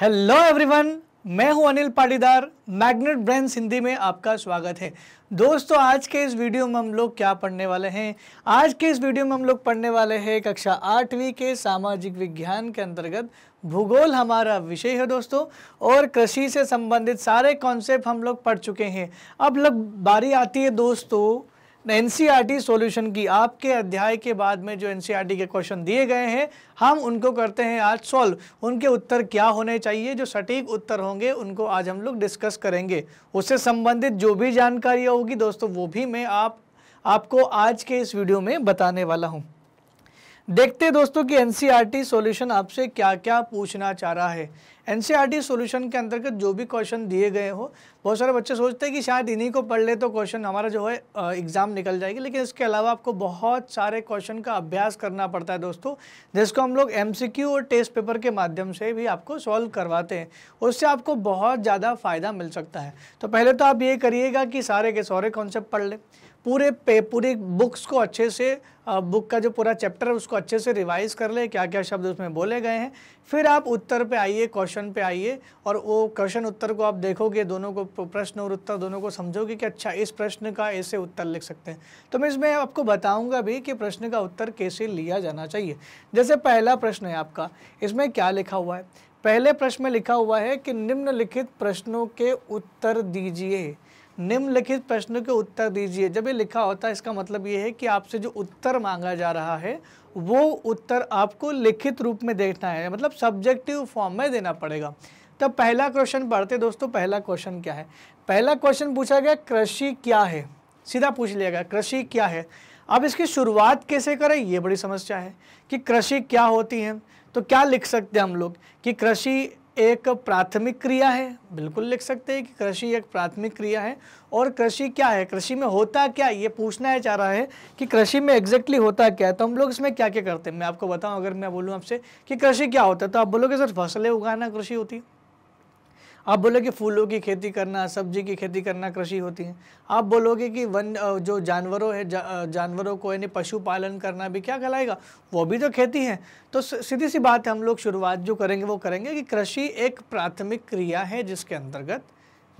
hello everyone मैं हूं Anil Patidar magnet brain Hindi में आपका स्वागत है दोस्तों आज के इस वीडियो में हम लोग क्या पढ़ने वाले हैं आज के इस वीडियो में हम लोग पढ़ने वाले हैं कक्षा आठवीं के सामाजिक विज्ञान के अंतर्गत भूगोल हमारा विषय है दोस्तों और कृषि से संबंधित सारे कॉन्सेप्ट हम लोग पढ़ चुके हैं अब लग बारी आती है दोस्तों एन सी सॉल्यूशन की आपके अध्याय के बाद में जो एन सी के क्वेश्चन दिए गए हैं हम उनको करते हैं आज सॉल्व उनके उत्तर क्या होने चाहिए जो सटीक उत्तर होंगे उनको आज हम लोग डिस्कस करेंगे उससे संबंधित जो भी जानकारी होगी दोस्तों वो भी मैं आप आपको आज के इस वीडियो में बताने वाला हूँ देखते दोस्तों कि एनसीईआरटी सॉल्यूशन e आपसे क्या क्या पूछना चाह रहा है एनसीईआरटी सॉल्यूशन e के अंतर्गत जो भी क्वेश्चन दिए गए हो बहुत सारे बच्चे सोचते हैं कि शायद इन्हीं को पढ़ ले तो क्वेश्चन हमारा जो है एग्ज़ाम निकल जाएगी लेकिन इसके अलावा आपको बहुत सारे क्वेश्चन का अभ्यास करना पड़ता है दोस्तों जिसको हम लोग एम और टेस्ट पेपर के माध्यम से भी आपको सॉल्व करवाते हैं उससे आपको बहुत ज़्यादा फ़ायदा मिल सकता है तो पहले तो आप ये करिएगा कि सारे के सारे कॉन्सेप्ट पढ़ लें पूरे पे पूरी बुक्स को अच्छे से बुक का जो पूरा चैप्टर है उसको अच्छे से रिवाइज कर ले क्या क्या शब्द उसमें बोले गए हैं फिर आप उत्तर पे आइए क्वेश्चन पे आइए और वो क्वेश्चन उत्तर को आप देखोगे दोनों को प्रश्न और उत्तर दोनों को समझोगे कि अच्छा इस प्रश्न का ऐसे उत्तर लिख सकते हैं तो मैं इसमें आपको बताऊँगा भी कि प्रश्न का उत्तर कैसे लिया जाना चाहिए जैसे पहला प्रश्न है आपका इसमें क्या लिखा हुआ है पहले प्रश्न में लिखा हुआ है कि निम्नलिखित प्रश्नों के उत्तर दीजिए निम्नलिखित प्रश्न के उत्तर दीजिए जब ये लिखा होता है इसका मतलब ये है कि आपसे जो उत्तर मांगा जा रहा है वो उत्तर आपको लिखित रूप में देखना है मतलब सब्जेक्टिव फॉर्म में देना पड़ेगा तब तो पहला क्वेश्चन पढ़ते दोस्तों पहला क्वेश्चन क्या है पहला क्वेश्चन पूछा गया कृषि क्या है सीधा पूछ लिया गया कृषि क्या है अब इसकी शुरुआत कैसे करें ये बड़ी समस्या है कि कृषि क्या होती है तो क्या लिख सकते हैं हम लोग कि कृषि एक प्राथमिक क्रिया है बिल्कुल लिख सकते हैं कि कृषि एक प्राथमिक क्रिया है और कृषि क्या है कृषि में होता क्या ये पूछना है चाह रहा है कि कृषि में एग्जैक्टली होता क्या है तो हम लोग इसमें क्या क्या करते हैं मैं आपको बताऊं अगर मैं बोलूँ आपसे कि कृषि क्या होता है तो आप बोलोगे सर फसलें उगाना कृषि होती है आप बोलोगे फूलों की खेती करना सब्जी की खेती करना कृषि होती है आप बोलोगे कि वन जो जानवरों है जा, जानवरों को यानी पशुपालन करना भी क्या कहलाएगा वो भी तो खेती है तो सीधी सी बात है हम लोग शुरुआत जो करेंगे वो करेंगे कि कृषि एक प्राथमिक क्रिया है जिसके अंतर्गत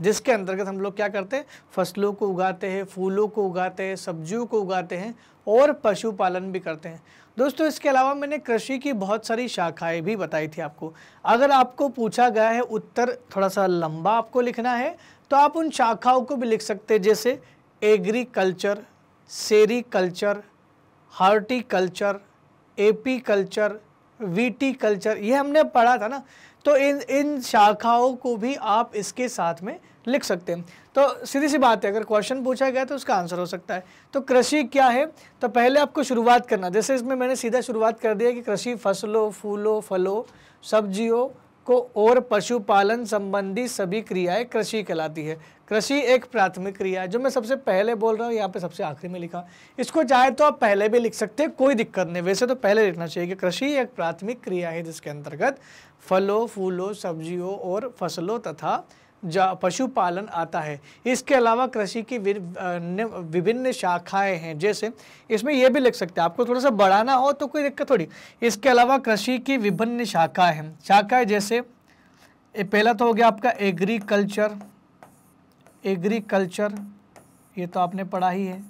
जिसके अंतर्गत हम लोग क्या करते हैं फसलों को उगाते हैं फूलों को उगाते हैं सब्जियों को उगाते हैं और पशुपालन भी करते हैं दोस्तों इसके अलावा मैंने कृषि की बहुत सारी शाखाएं भी बताई थी आपको अगर आपको पूछा गया है उत्तर थोड़ा सा लंबा आपको लिखना है तो आप उन शाखाओं को भी लिख सकते जैसे agriculture sericulture horticulture apiculture viticulture ये हमने पढ़ा था ना तो इन इन शाखाओं को भी आप इसके साथ में लिख सकते हैं तो सीधी सी बात है अगर क्वेश्चन पूछा गया तो उसका आंसर हो सकता है तो कृषि क्या है तो पहले आपको शुरुआत करना जैसे इसमें मैंने सीधा शुरुआत कर दिया कि कृषि फसलों फूलों फलों सब्जियों को और पशुपालन संबंधी सभी क्रियाएं कृषि कहलाती है कृषि एक प्राथमिक क्रिया है जो मैं सबसे पहले बोल रहा हूँ यहाँ पे सबसे आखिरी में लिखा इसको चाहे तो आप पहले भी लिख सकते हैं कोई दिक्कत नहीं वैसे तो पहले लिखना चाहिए कि कृषि एक प्राथमिक क्रिया है जिसके अंतर्गत फलों फूलों सब्जियों और फसलों तथा पशुपालन आता है इसके अलावा कृषि की विभिन्न शाखाएं हैं जैसे इसमें यह भी लिख सकते हैं आपको थोड़ा सा बढ़ाना हो तो कोई दिक्कत थोड़ी इसके अलावा कृषि की विभिन्न शाखाएं हैं शाखाएं जैसे पहला तो हो गया आपका एग्रीकल्चर एग्रीकल्चर ये तो आपने पढ़ा ही है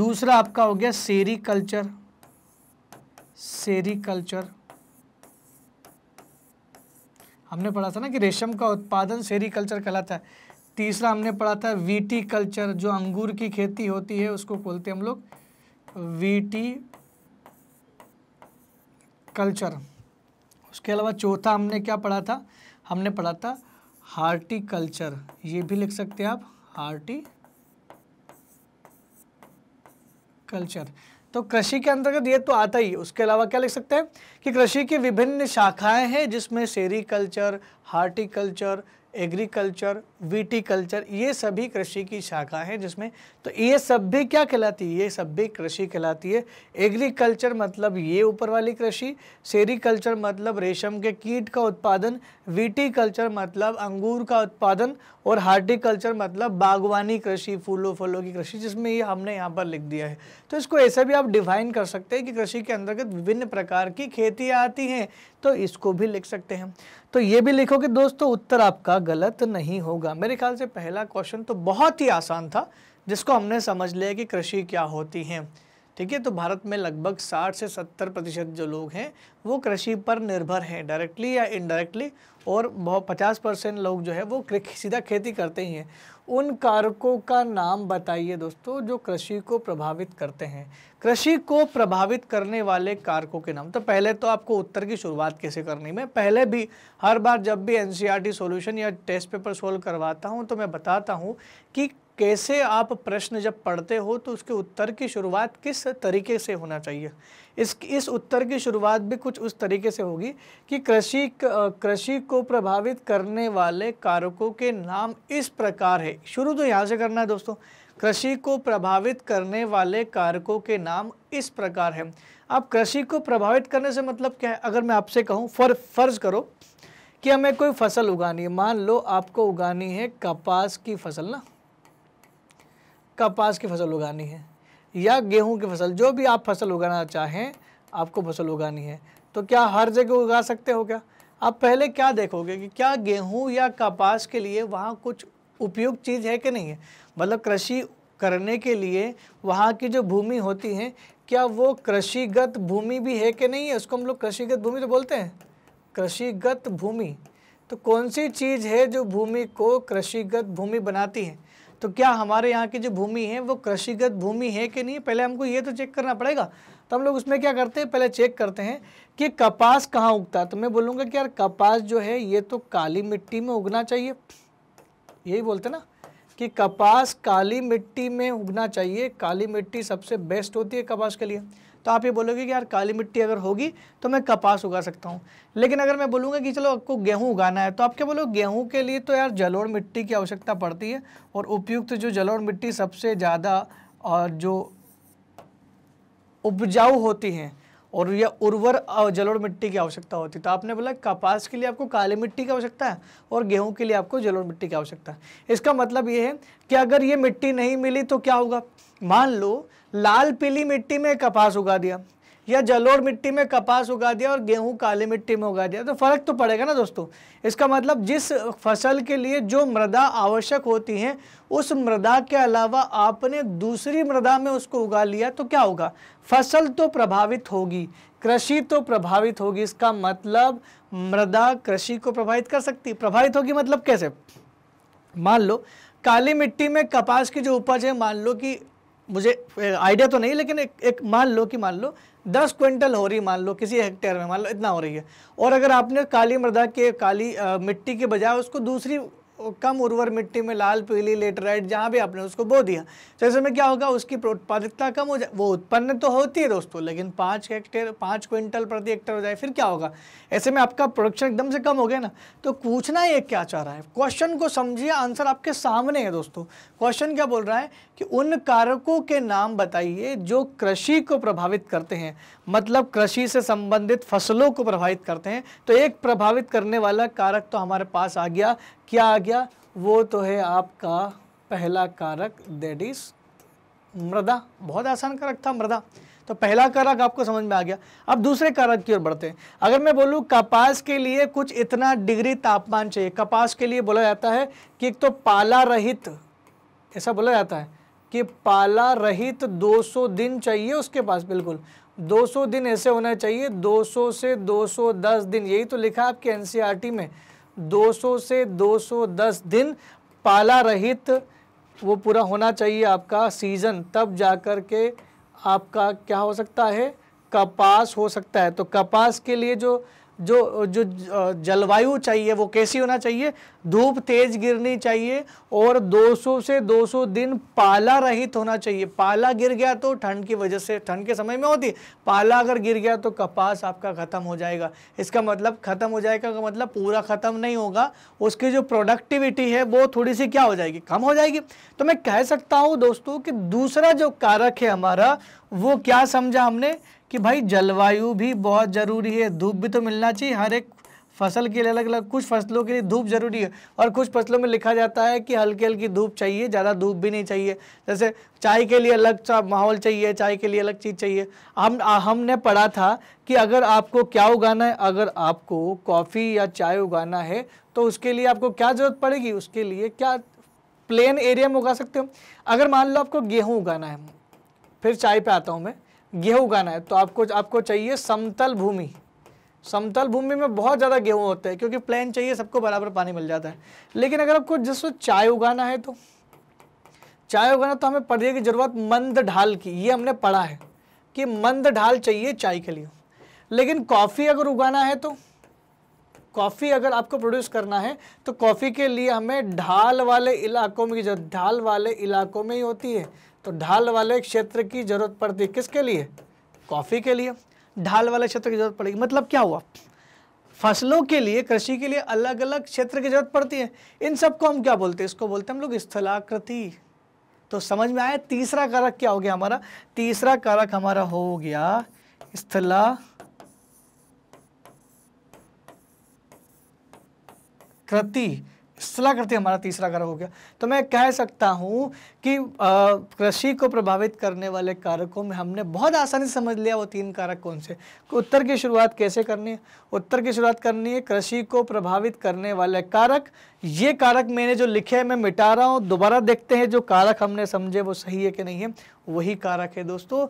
दूसरा आपका हो गया सेरीकल्चर सेरीकल्चर हमने पढ़ा था ना कि रेशम का उत्पादन सेरीकल्चर कहलाता है तीसरा हमने पढ़ा था वीटी कल्चर जो अंगूर की खेती होती है उसको बोलते हम लोग वीटी कल्चर उसके अलावा चौथा हमने क्या पढ़ा था हमने पढ़ा था हार्टिकल्चर ये भी लिख सकते हैं आप हार्टी कल्चर तो कृषि के अंतर्गत ये तो आता ही उसके अलावा क्या लिख सकते हैं कि कृषि की विभिन्न शाखाएं हैं जिसमें सेरीकल्चर हार्टिकल्चर एग्रीकल्चर विटिकल्चर ये सभी कृषि की शाखा है जिसमें तो ये सब भी क्या कहलाती है ये सब भी कृषि कहलाती है एग्रीकल्चर मतलब ये ऊपर वाली कृषि सेरीकल्चर मतलब रेशम के कीट का उत्पादन विटिकल्चर मतलब अंगूर का उत्पादन और हार्टिकल्चर मतलब बागवानी कृषि फूलों फलों की कृषि जिसमें ये हमने यहाँ पर लिख दिया है तो इसको ऐसे भी आप डिफाइन कर सकते हैं कि कृषि के अंतर्गत विभिन्न प्रकार की खेती आती हैं तो इसको भी लिख सकते हैं तो ये भी लिखोगे दोस्तों उत्तर आपका गलत नहीं होगा था मेरे ख्याल से पहला क्वेश्चन तो बहुत ही आसान था जिसको हमने समझ लिया कि कृषि क्या होती है ठीक है तो भारत में लगभग 60 से 70 प्रतिशत जो लोग हैं वो कृषि पर निर्भर हैं डायरेक्टली या इनडायरेक्टली और बहुत पचास परसेंट लोग जो है वो सीधा खेती करते ही हैं उन कारकों का नाम बताइए दोस्तों जो कृषि को प्रभावित करते हैं कृषि को प्रभावित करने वाले कारकों के नाम तो पहले तो आपको उत्तर की शुरुआत कैसे करनी मैं पहले भी हर बार जब भी एन सी e या टेस्ट पेपर सोल्व करवाता हूँ तो मैं बताता हूँ कि कैसे आप प्रश्न जब पढ़ते हो तो उसके उत्तर की शुरुआत किस तरीके से होना चाहिए इस इस उत्तर की शुरुआत भी कुछ उस तरीके से होगी कि कृषि कृषि को प्रभावित करने वाले कारकों के नाम इस प्रकार है शुरू तो यहाँ से करना है दोस्तों कृषि को प्रभावित करने वाले कारकों के नाम इस प्रकार है आप कृषि को प्रभावित करने से मतलब क्या है अगर मैं आपसे कहूँ फर फर्ज करो कि हमें कोई फसल उगानी है मान लो आपको उगानी है कपास की फसल ना कपास की फसल उगानी है या गेहूं की फसल जो भी आप फसल उगाना चाहें आपको फसल उगानी है तो क्या हर जगह उगा सकते हो क्या आप पहले क्या देखोगे कि क्या गेहूं या कपास के लिए वहाँ कुछ उपयुक्त चीज़ है कि नहीं है मतलब कृषि करने के लिए वहाँ की जो भूमि होती है क्या वो कृषिगत भूमि भी है कि नहीं है उसको हम लोग कृषिगत भूमि तो बोलते हैं कृषिगत भूमि तो कौन सी चीज़ है जो भूमि को कृषिगत भूमि बनाती है तो क्या हमारे यहाँ की जो भूमि है वो कृषिगत भूमि है कि नहीं पहले हमको ये तो चेक करना पड़ेगा तो हम लोग उसमें क्या करते हैं पहले चेक करते हैं कि कपास कहाँ उगता है तो मैं बोलूँगा कि यार कपास जो है ये तो काली मिट्टी में उगना चाहिए यही बोलते ना कि कपास काली मिट्टी में उगना चाहिए काली मिट्टी सबसे बेस्ट होती है कपास के लिए तो आप ये बोलोगे कि यार काली मिट्टी अगर होगी तो मैं कपास उगा सकता हूँ लेकिन अगर मैं बोलूँगा कि चलो आपको गेहूँ उगाना है तो आप क्या बोलो गेहूँ के लिए तो यार जलोड़ मिट्टी की आवश्यकता पड़ती है और उपयुक्त जो जलोड़ मिट्टी सबसे ज़्यादा और जो उपजाऊ होती हैं और यह उर्वर जलोड़ मिट्टी की आवश्यकता होती है तो आपने बोला कपास के लिए आपको काली मिट्टी की आवश्यकता है और गेहूं के लिए आपको जलोड़ मिट्टी की आवश्यकता है इसका मतलब ये है कि अगर ये मिट्टी नहीं मिली तो क्या होगा मान लो लाल पीली मिट्टी में कपास उगा दिया या जलोड़ मिट्टी में कपास उगा दिया और गेहूं काली मिट्टी में उगा दिया तो फर्क तो पड़ेगा ना दोस्तों इसका मतलब जिस फसल के लिए जो मृदा आवश्यक होती है उस मृदा के अलावा आपने दूसरी मृदा में उसको उगा लिया तो क्या होगा फसल तो प्रभावित होगी कृषि तो प्रभावित होगी इसका मतलब मृदा कृषि को प्रभावित कर सकती प्रभावित होगी मतलब कैसे मान लो काली मिट्टी में कपास की जो उपज है मान लो कि मुझे आइडिया तो नहीं लेकिन एक एक मान लो कि मान लो दस क्विंटल हो रही मान लो किसी हेक्टेयर में मान लो इतना हो रही है और अगर आपने काली मृदा के काली आ, मिट्टी के बजाय उसको दूसरी कम उर्वर मिट्टी में लाल पीली लेटराइट जहाँ भी आपने उसको बो दिया तो ऐसे में क्या होगा उसकी उत्पादकता कम हो जाए वो उत्पन्न तो होती है दोस्तों लेकिन पाँच हेक्टेयर पाँच क्विंटल प्रति हेक्टेयर हो जाए फिर क्या होगा ऐसे में आपका प्रोडक्शन एकदम से कम हो गया ना तो पूछना ये क्या चाह रहा है क्वेश्चन को समझिए आंसर आपके सामने है दोस्तों क्वेश्चन क्या बोल रहा है कि उन कारकों के नाम बताइए जो कृषि को प्रभावित करते हैं मतलब कृषि से संबंधित फसलों को प्रभावित करते हैं तो एक प्रभावित करने वाला कारक तो हमारे पास आ गया क्या आ गया वो तो है आपका पहला कारक दैट इज मृदा बहुत आसान कारक था मृदा तो पहला कारक आपको समझ में आ गया अब दूसरे कारक की ओर बढ़ते हैं अगर मैं बोलूँ कपास के लिए कुछ इतना डिग्री तापमान चाहिए कपास के लिए बोला जाता है कि एक तो पाला रहित ऐसा बोला जाता है कि पाला रहित 200 दिन चाहिए उसके पास बिल्कुल 200 दिन ऐसे होना चाहिए 200 से 210 दिन यही तो लिखा आपके एनसीईआरटी e में 200 से 210 दिन पाला रहित वो पूरा होना चाहिए आपका सीज़न तब जा कर के आपका क्या हो सकता है कपास हो सकता है तो कपास के लिए जो जो जो जलवायु चाहिए वो कैसी होना चाहिए धूप तेज गिरनी चाहिए और 200 से 200 दिन पाला रहित होना चाहिए पाला गिर गया तो ठंड की वजह से ठंड के समय में होती पाला अगर गिर गया तो कपास आपका ख़त्म हो जाएगा इसका मतलब ख़त्म हो जाएगा का मतलब पूरा ख़त्म नहीं होगा उसकी जो प्रोडक्टिविटी है वो थोड़ी सी क्या हो जाएगी कम हो जाएगी तो मैं कह सकता हूँ दोस्तों कि दूसरा जो कारक है हमारा वो क्या समझा हमने कि भाई जलवायु भी बहुत ज़रूरी है धूप भी तो मिलना चाहिए हर एक फसल के लिए अलग अलग कुछ फसलों के लिए धूप जरूरी है और कुछ फसलों में लिखा जाता है कि हल्की हल्की धूप चाहिए ज़्यादा धूप भी नहीं चाहिए जैसे चाय के लिए अलग सा माहौल चाहिए चाय के लिए अलग चीज़ चाहिए हम हमने पढ़ा था कि अगर आपको क्या उगाना है अगर आपको कॉफ़ी या चाय उगाना है तो उसके लिए आपको क्या ज़रूरत पड़ेगी उसके लिए क्या प्लेन एरिया में उगा सकते हो अगर मान लो आपको गेहूँ उगाना है फिर चाय पर आता हूँ मैं गेहूँ उगाना है तो आपको आपको चाहिए समतल भूमि समतल भूमि में बहुत ज़्यादा गेहूँ होते हैं क्योंकि प्लेन चाहिए सबको बराबर पानी मिल जाता है लेकिन अगर आपको जिसको चाय उगाना है तो चाय उगाना तो हमें पड़ेगी ज़रूरत मंद ढाल की ये हमने पढ़ा है कि मंद ढाल चाहिए चाय के लिए लेकिन कॉफ़ी अगर उगाना है तो कॉफ़ी अगर आपको प्रोड्यूस करना है तो कॉफ़ी के लिए हमें ढाल वाले इलाकों में ज़रूरत ढाल वाले इलाकों में ही होती है तो ढाल वाले क्षेत्र की जरूरत पड़ती है किसके लिए कॉफ़ी के लिए ढाल वाले क्षेत्र की जरूरत पड़ेगी मतलब क्या हुआ फसलों के लिए कृषि के लिए अलग अलग क्षेत्र की जरूरत पड़ती है इन सबको हम क्या बोलते हैं इसको बोलते हैं हम लोग स्थलाकृति तो समझ में आया तीसरा कारक क्या हो गया हमारा तीसरा कारक हमारा हो गया स्थला कृति स्थलाकृति हमारा तीसरा कारक हो गया तो मैं कह सकता हूँ कि कृषि को प्रभावित करने वाले कारकों में हमने बहुत आसानी से समझ लिया वो तीन कारक कौन से उत्तर की शुरुआत कैसे करनी है उत्तर की शुरुआत करनी है कृषि को प्रभावित करने वाले कारक ये कारक मैंने जो लिखे हैं मैं मिटा रहा हूँ दोबारा देखते हैं जो कारक हमने समझे वो सही है कि नहीं है वही कारक है दोस्तों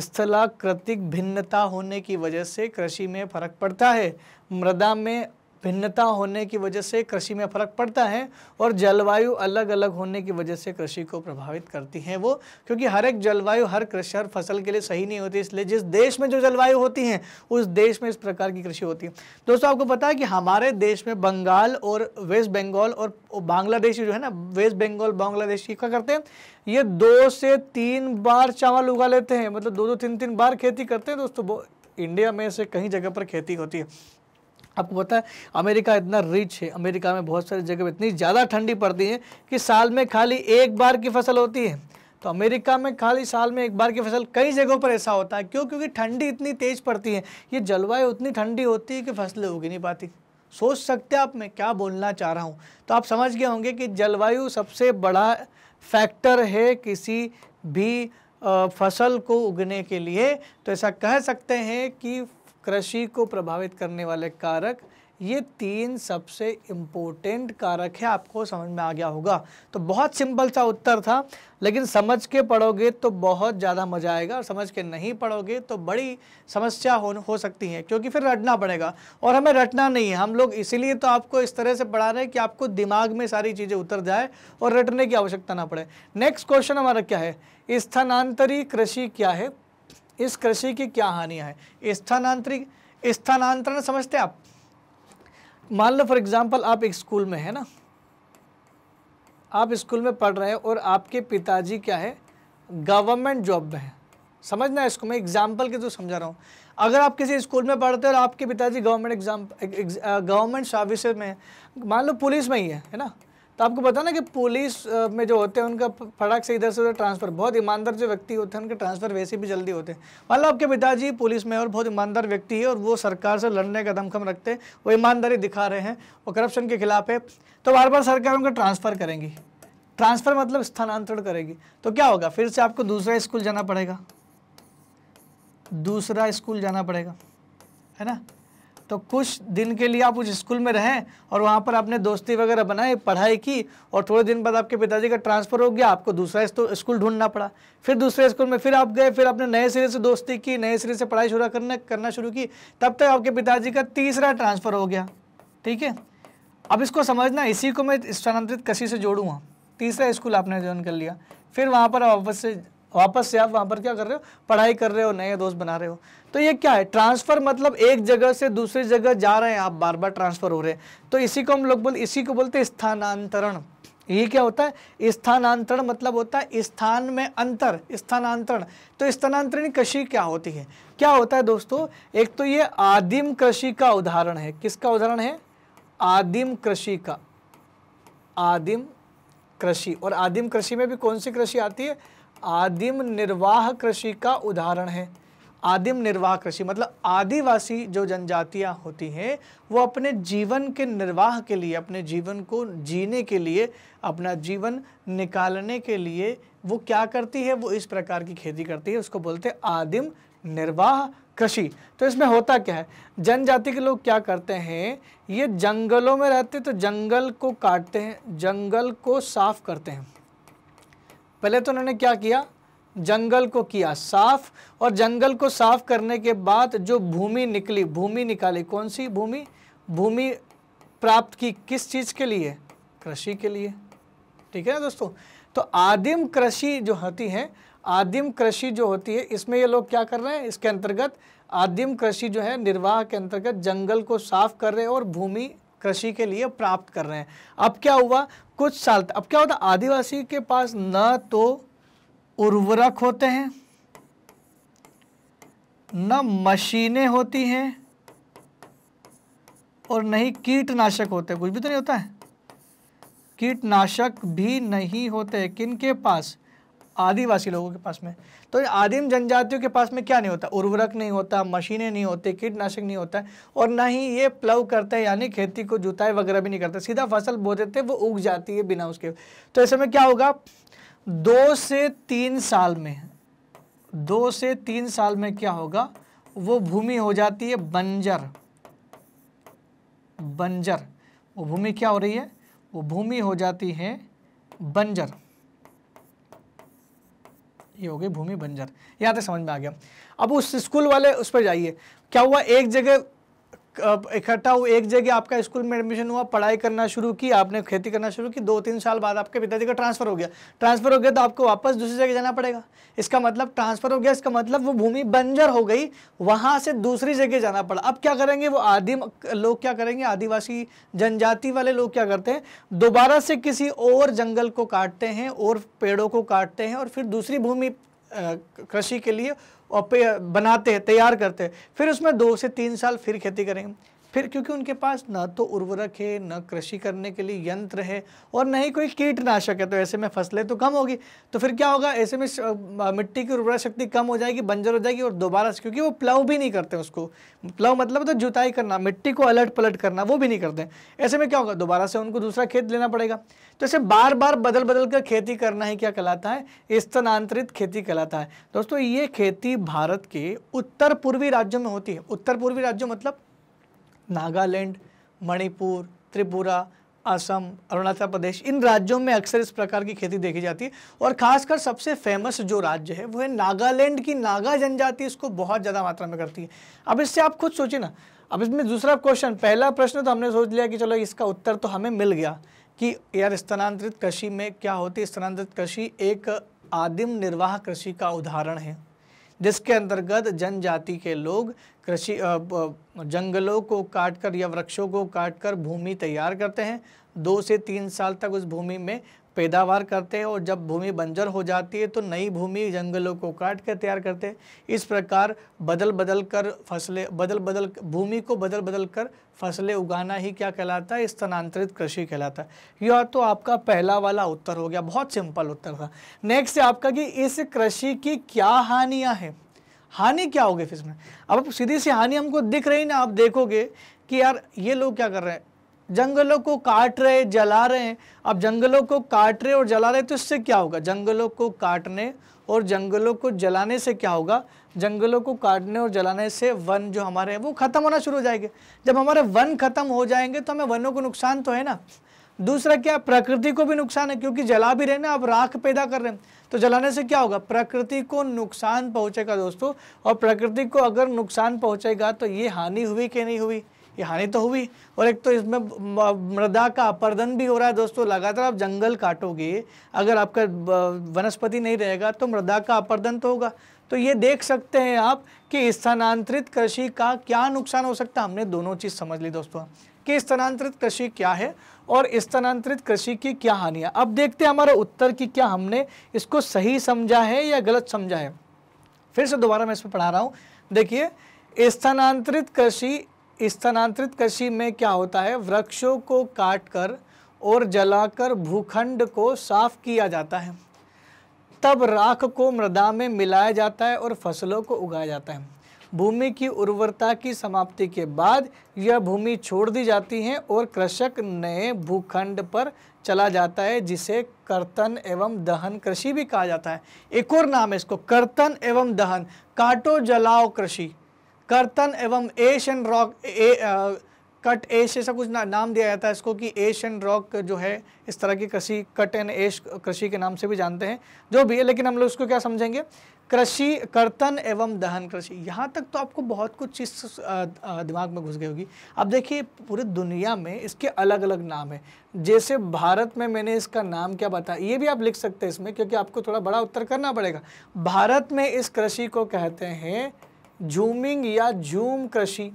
स्थलाकृतिक भिन्नता होने की वजह से कृषि में फर्क पड़ता है मृदा में भिन्नता होने की वजह से कृषि में फर्क पड़ता है और जलवायु अलग अलग होने की वजह से कृषि को प्रभावित करती है वो क्योंकि हर एक जलवायु हर कृषि हर फसल के लिए सही नहीं होती इसलिए जिस देश में जो जलवायु होती है उस देश में इस प्रकार की कृषि होती है दोस्तों आपको पता है कि हमारे देश में बंगाल और वेस्ट बंगाल और बांग्लादेश जो है ना वेस्ट बंगाल बांग्लादेश क्या करते हैं ये दो से तीन बार चावल उगा लेते हैं मतलब दो दो तीन तीन बार खेती करते हैं दोस्तों इंडिया में से कहीं जगह पर खेती होती है आपको पता है अमेरिका इतना रिच है अमेरिका में बहुत सारी जगह इतनी ज़्यादा ठंडी पड़ती है कि साल में खाली एक बार की फसल होती है तो अमेरिका में खाली साल में एक बार की फसल कई जगहों पर ऐसा होता है क्यों क्योंकि ठंडी इतनी तेज़ पड़ती है ये जलवायु उतनी ठंडी होती है कि फसलें उगी नहीं पाती सोच सकते आप मैं क्या बोलना चाह रहा हूँ तो आप समझ गए होंगे कि जलवायु सबसे बड़ा फैक्टर है किसी भी फसल को उगने के लिए तो ऐसा कह सकते हैं कि कृषि को प्रभावित करने वाले कारक ये तीन सबसे इम्पोर्टेंट कारक है आपको समझ में आ गया होगा तो बहुत सिंपल सा उत्तर था लेकिन समझ के पढ़ोगे तो बहुत ज़्यादा मज़ा आएगा और समझ के नहीं पढ़ोगे तो बड़ी समस्या हो हो सकती है क्योंकि फिर रटना पड़ेगा और हमें रटना नहीं है हम लोग इसीलिए तो आपको इस तरह से पढ़ा रहे हैं कि आपको दिमाग में सारी चीज़ें उतर जाए और रटने की आवश्यकता ना पड़े नेक्स्ट क्वेश्चन हमारा क्या है स्थानांतरी कृषि क्या है इस कृषि की क्या हानियाँ हैं स्थानांतरिक स्थानांतरण समझते हैं आप मान लो फॉर एग्जाम्पल आप एक स्कूल में है ना आप स्कूल में पढ़ रहे हैं और आपके पिताजी क्या है गवर्नमेंट जॉब में है समझना है इसको मैं एग्जाम्पल के थ्रू तो समझा रहा हूँ अगर आप किसी स्कूल में पढ़ते हो और आपके पिताजी गवर्नमेंट एग्जाम गवर्नमेंट सर्विस में मान लो पुलिस में ही है है ना तो आपको पता ना कि पुलिस में जो होते हैं उनका फटाक से इधर से उधर ट्रांसफ़र बहुत ईमानदार जो व्यक्ति होते हैं उनके ट्रांसफ़र वैसे भी जल्दी होते हैं मान लो आपके पिताजी पुलिस में और बहुत ईमानदार व्यक्ति है और वो सरकार से लड़ने का दमखम रखते हैं वो ईमानदारी दिखा रहे हैं वो करप्शन के खिलाफ है तो बार बार सरकार उनका ट्रांसफ़र करेंगी ट्रांसफ़र मतलब स्थानांतरण करेगी तो क्या होगा फिर से आपको दूसरा स्कूल जाना पड़ेगा दूसरा स्कूल जाना पड़ेगा है ना तो कुछ दिन के लिए आप उस स्कूल में रहें और वहाँ पर आपने दोस्ती वगैरह बनाई पढ़ाई की और थोड़े दिन बाद आपके पिताजी का ट्रांसफ़र हो गया आपको दूसरा स्कूल ढूंढना पड़ा फिर दूसरे स्कूल में फिर आप गए फिर आपने नए सिरे से दोस्ती की नए सिरे से पढ़ाई शुरू करना करना शुरू की तब तक आपके पिताजी का तीसरा ट्रांसफ़र हो गया ठीक है अब इसको समझना इसी को मैं स्थानांतरित कशी से जोड़ूंगा तीसरा स्कूल आपने ज्वाइन कर लिया फिर वहाँ पर वापस से वापस से आप वहाँ पर क्या कर रहे हो पढ़ाई कर रहे हो नए दोस्त बना रहे हो तो ये क्या है ट्रांसफ़र मतलब एक जगह से दूसरी जगह जा रहे हैं आप बार बार ट्रांसफ़र हो रहे हैं तो इसी को हम लोग बोल इसी को बोलते हैं स्थानांतरण ये क्या होता है स्थानांतरण मतलब होता है स्थान में अंतर स्थानांतरण तो स्थानांतरण कृषि क्या होती है क्या होता है दोस्तों एक तो ये आदिम कृषि का उदाहरण है किसका उदाहरण है आदिम कृषि का आदिम कृषि और आदिम कृषि में भी कौन सी कृषि आती है आदिम निर्वाह कृषि का उदाहरण है आदिम निर्वाह कृषि मतलब आदिवासी जो जनजातियां होती हैं वो अपने जीवन के निर्वाह के लिए अपने जीवन को जीने के लिए अपना जीवन निकालने के लिए वो क्या करती है वो इस प्रकार की खेती करती है उसको बोलते हैं आदिम निर्वाह कृषि तो इसमें होता क्या है जनजाति के लोग क्या करते हैं ये जंगलों में रहते तो जंगल को काटते हैं जंगल को साफ करते हैं पहले तो उन्होंने क्या किया जंगल को किया साफ और जंगल को साफ करने के बाद जो भूमि निकली भूमि निकाली कौन सी भूमि भूमि प्राप्त की किस चीज़ के लिए कृषि के लिए ठीक है ना दोस्तों तो आदिम कृषि जो होती है आदिम कृषि जो होती है इसमें ये लोग क्या कर रहे हैं इसके अंतर्गत आदिम कृषि जो है निर्वाह के अंतर्गत जंगल को साफ कर रहे हैं और भूमि कृषि के लिए प्राप्त कर रहे हैं अब क्या हुआ कुछ साल अब क्या होता आदिवासी के पास न तो उर्वरक होते हैं ना मशीनें होती हैं और नहीं कीटनाशक होते कुछ भी तो नहीं होता है कीटनाशक भी नहीं होते किन के पास आदिवासी लोगों के पास में तो आदिम जनजातियों के पास में क्या नहीं होता उर्वरक नहीं होता मशीनें नहीं होती कीटनाशक नहीं होता और ना ही ये प्लव करते हैं यानी खेती को जुताई वगैरह भी नहीं करते सीधा फसल बो देते वो उग जाती है बिना उसके तो ऐसे में क्या होगा दो से तीन साल में दो से तीन साल में क्या होगा वो भूमि हो जाती है बंजर बंजर वो भूमि क्या हो रही है वो भूमि हो जाती है बंजर ये हो गई भूमि बंजर याद है समझ में आ गया अब उस स्कूल वाले उस पर जाइए क्या हुआ एक जगह इकट्ठा हुआ एक जगह आपका स्कूल में एडमिशन हुआ पढ़ाई करना शुरू की आपने खेती करना शुरू की दो तीन साल बाद आपके पिताजी का ट्रांसफर हो गया ट्रांसफर हो गया तो आपको वापस दूसरी जगह जाना पड़ेगा इसका मतलब ट्रांसफर हो गया इसका मतलब वो भूमि बंजर हो गई वहाँ से दूसरी जगह जाना पड़ा अब क्या करेंगे वो आदि लोग क्या करेंगे आदिवासी जनजाति वाले लोग क्या करते हैं दोबारा से किसी और जंगल को काटते हैं और पेड़ों को काटते हैं और फिर दूसरी भूमि कृषि के लिए और बनाते हैं तैयार करते हैं फिर उसमें दो से तीन साल फिर खेती करेंगे फिर क्योंकि उनके पास ना तो उर्वरक है न कृषि करने के लिए यंत्र है और ना ही कोई कीटनाशक है तो ऐसे में फसलें तो कम होगी तो फिर क्या होगा ऐसे में मिट्टी की उर्वरा शक्ति कम हो जाएगी बंजर हो जाएगी और दोबारा से क्योंकि वो प्लव भी नहीं करते उसको प्लव मतलब तो जुताई करना मिट्टी को अलट पलट करना वो भी नहीं करते ऐसे में क्या होगा दोबारा से उनको दूसरा खेत लेना पड़ेगा तो ऐसे बार बार बदल बदल कर खेती करना ही क्या कहलाता है स्थानांतरित खेती कहलाता है दोस्तों ये खेती भारत के उत्तर पूर्वी राज्यों में होती है उत्तर पूर्वी राज्यों मतलब नागालैंड मणिपुर त्रिपुरा असम अरुणाचल प्रदेश इन राज्यों में अक्सर इस प्रकार की खेती देखी जाती है और खासकर सबसे फेमस जो राज्य है वो है नागालैंड की नागा जनजाति इसको बहुत ज़्यादा मात्रा में करती है अब इससे आप खुद सोचिए ना अब इसमें दूसरा क्वेश्चन पहला प्रश्न तो हमने सोच लिया कि चलो इसका उत्तर तो हमें मिल गया कि यार स्थानांतरित कृषि में क्या होती है स्थानांतरित कृषि एक आदिम निर्वाह कृषि का उदाहरण है जिसके अंतर्गत जनजाति के लोग कृषि जंगलों को काटकर या वृक्षों को काटकर भूमि तैयार करते हैं दो से तीन साल तक उस भूमि में पैदावार करते हैं और जब भूमि बंजर हो जाती है तो नई भूमि जंगलों को काट कर तैयार करते हैं इस प्रकार बदल बदल कर फसलें बदल बदल भूमि को बदल बदल कर फसलें उगाना ही क्या कहलाता है स्थानांतरित कृषि कहलाता है यह तो आपका पहला वाला उत्तर हो गया बहुत सिंपल उत्तर था नेक्स्ट है आपका कि इस कृषि की क्या हानियाँ हैं हानि क्या होगी फिर इसमें अब सीधी सी हानि हमको दिख रही ना आप देखोगे कि यार ये लोग क्या कर रहे हैं जंगलों को काट रहे जला रहे हैं अब जंगलों को काट रहे और जला रहे तो इससे क्या होगा जंगलों को काटने और जंगलों को जलाने से क्या होगा जंगलों को काटने और जलाने से वन जो हमारे हैं वो ख़त्म होना शुरू हो जाएंगे जब हमारे वन ख़त्म हो जाएंगे तो हमें वनों को नुकसान तो है ना दूसरा क्या प्रकृति को भी नुकसान है क्योंकि जला भी रहे ना आप राख पैदा कर रहे हैं तो जलाने से क्या होगा प्रकृति को नुकसान पहुंचेगा दोस्तों और प्रकृति को अगर नुकसान पहुंचेगा तो ये हानि हुई कि नहीं हुई ये हानि तो हुई और एक तो इसमें मृदा का अपर्दन भी हो रहा है दोस्तों लगातार आप जंगल काटोगे अगर आपका वनस्पति नहीं रहेगा तो मृदा का अपर्दन तो होगा तो ये देख सकते हैं आप कि स्थानांतरित कृषि का क्या नुकसान हो सकता है हमने दोनों चीज़ समझ ली दोस्तों कि स्थानांतरित कृषि क्या है और स्थानांतरित कृषि की क्या है अब देखते हैं हमारा उत्तर कि क्या हमने इसको सही समझा है या गलत समझा है फिर से दोबारा मैं इसमें पढ़ा रहा हूँ देखिए स्थानांतरित कृषि स्थानांतरित कृषि में क्या होता है वृक्षों को काटकर और जलाकर भूखंड को साफ किया जाता है तब राख को मृदा में मिलाया जाता है और फसलों को उगाया जाता है भूमि की उर्वरता की समाप्ति के बाद यह भूमि छोड़ दी जाती है और कृषक नए भूखंड पर चला जाता है जिसे कर्तन एवं दहन कृषि भी कहा जाता है एक और नाम है इसको कर्तन एवं दहन काटो जलाओ कृषि कर्तन एवं एशियन रॉक ए, कट एश ऐसा कुछ ना, नाम दिया जाता है इसको कि एश एंड रॉक जो है इस तरह की कृषि कट एंड एश कृषि के नाम से भी जानते हैं जो भी है लेकिन हम लोग इसको क्या समझेंगे कृषि कर्तन एवं दहन कृषि यहाँ तक तो आपको बहुत कुछ चीज़ दिमाग में घुस गई होगी अब देखिए पूरी दुनिया में इसके अलग अलग नाम है जैसे भारत में मैंने इसका नाम क्या बताया ये भी आप लिख सकते हैं इसमें क्योंकि आपको थोड़ा बड़ा उत्तर करना पड़ेगा भारत में इस कृषि को कहते हैं जूमिंग या जूम कृषि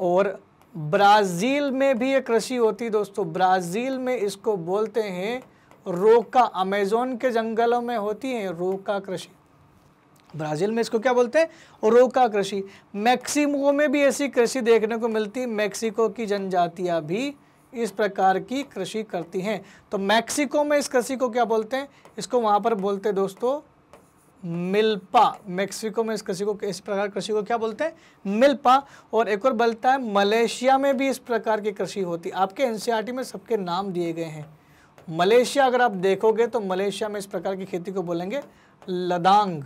और ब्राज़ील में भी ये कृषि होती दोस्तों ब्राज़ील में इसको बोलते हैं रोका अमेजोन के जंगलों में होती है रोका कृषि ब्राज़ील में इसको क्या बोलते हैं रोका कृषि मैक्सिको में भी ऐसी कृषि देखने को मिलती है मैक्सिको की जनजातियाँ भी इस प्रकार की कृषि करती हैं तो मैक्सिको में इस कृषि को क्या बोलते हैं इसको वहाँ पर बोलते दोस्तों मिल्पा मेक्सिको में इस कृषि को इस प्रकार कृषि को क्या बोलते हैं मिल्पा और एक और बोलता है मलेशिया में भी इस प्रकार की कृषि होती आपके एन में सबके नाम दिए गए हैं मलेशिया अगर आप देखोगे तो मलेशिया में इस प्रकार की खेती को बोलेंगे लदांग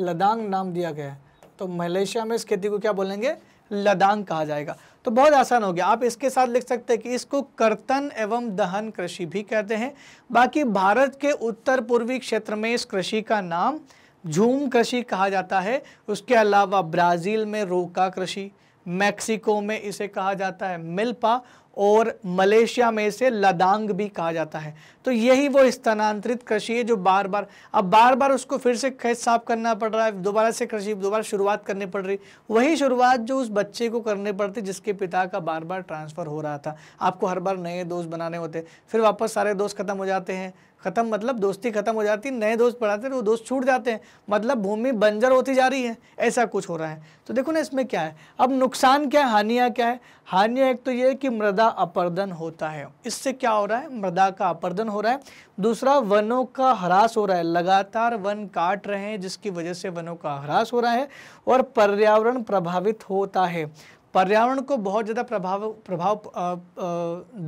लदांग नाम दिया गया है तो मलेशिया में इस खेती को क्या बोलेंगे लदांग कहा जाएगा तो बहुत आसान हो गया आप इसके साथ लिख सकते हैं कि इसको कर्तन एवं दहन कृषि भी कहते हैं बाकी भारत के उत्तर पूर्वी क्षेत्र में इस कृषि का नाम झूम कृषि कहा जाता है उसके अलावा ब्राज़ील में रोका कृषि मैक्सिको में इसे कहा जाता है मिल्पा और मलेशिया में से लदांग भी कहा जाता है तो यही वो स्थानांतरित कृषि है जो बार बार अब बार बार उसको फिर से खेत साफ करना पड़ रहा है दोबारा से कृषि दोबारा शुरुआत करनी पड़ रही वही शुरुआत जो उस बच्चे को करने पड़ती जिसके पिता का बार बार ट्रांसफ़र हो रहा था आपको हर बार नए दोस्त बनाने होते फिर वापस सारे दोस्त ख़त्म हो जाते हैं ख़त्म मतलब दोस्ती ख़त्म हो जाती नए दोस्त बढ़ाते हैं वो दोस्त छूट जाते हैं मतलब भूमि बंजर होती जा रही है ऐसा कुछ हो रहा है तो देखो ना इसमें क्या है अब नुकसान क्या है हानियाँ क्या है हानिया एक तो ये है कि मृदा अपर्दन होता है इससे क्या हो रहा है मृदा का अपर्दन हो रहा है दूसरा वनों का ह्रास हो रहा है लगातार वन काट रहे हैं जिसकी वजह से वनों का ह्रास हो रहा है और पर्यावरण प्रभावित होता है पर्यावरण को बहुत ज़्यादा प्रभाव प्रभाव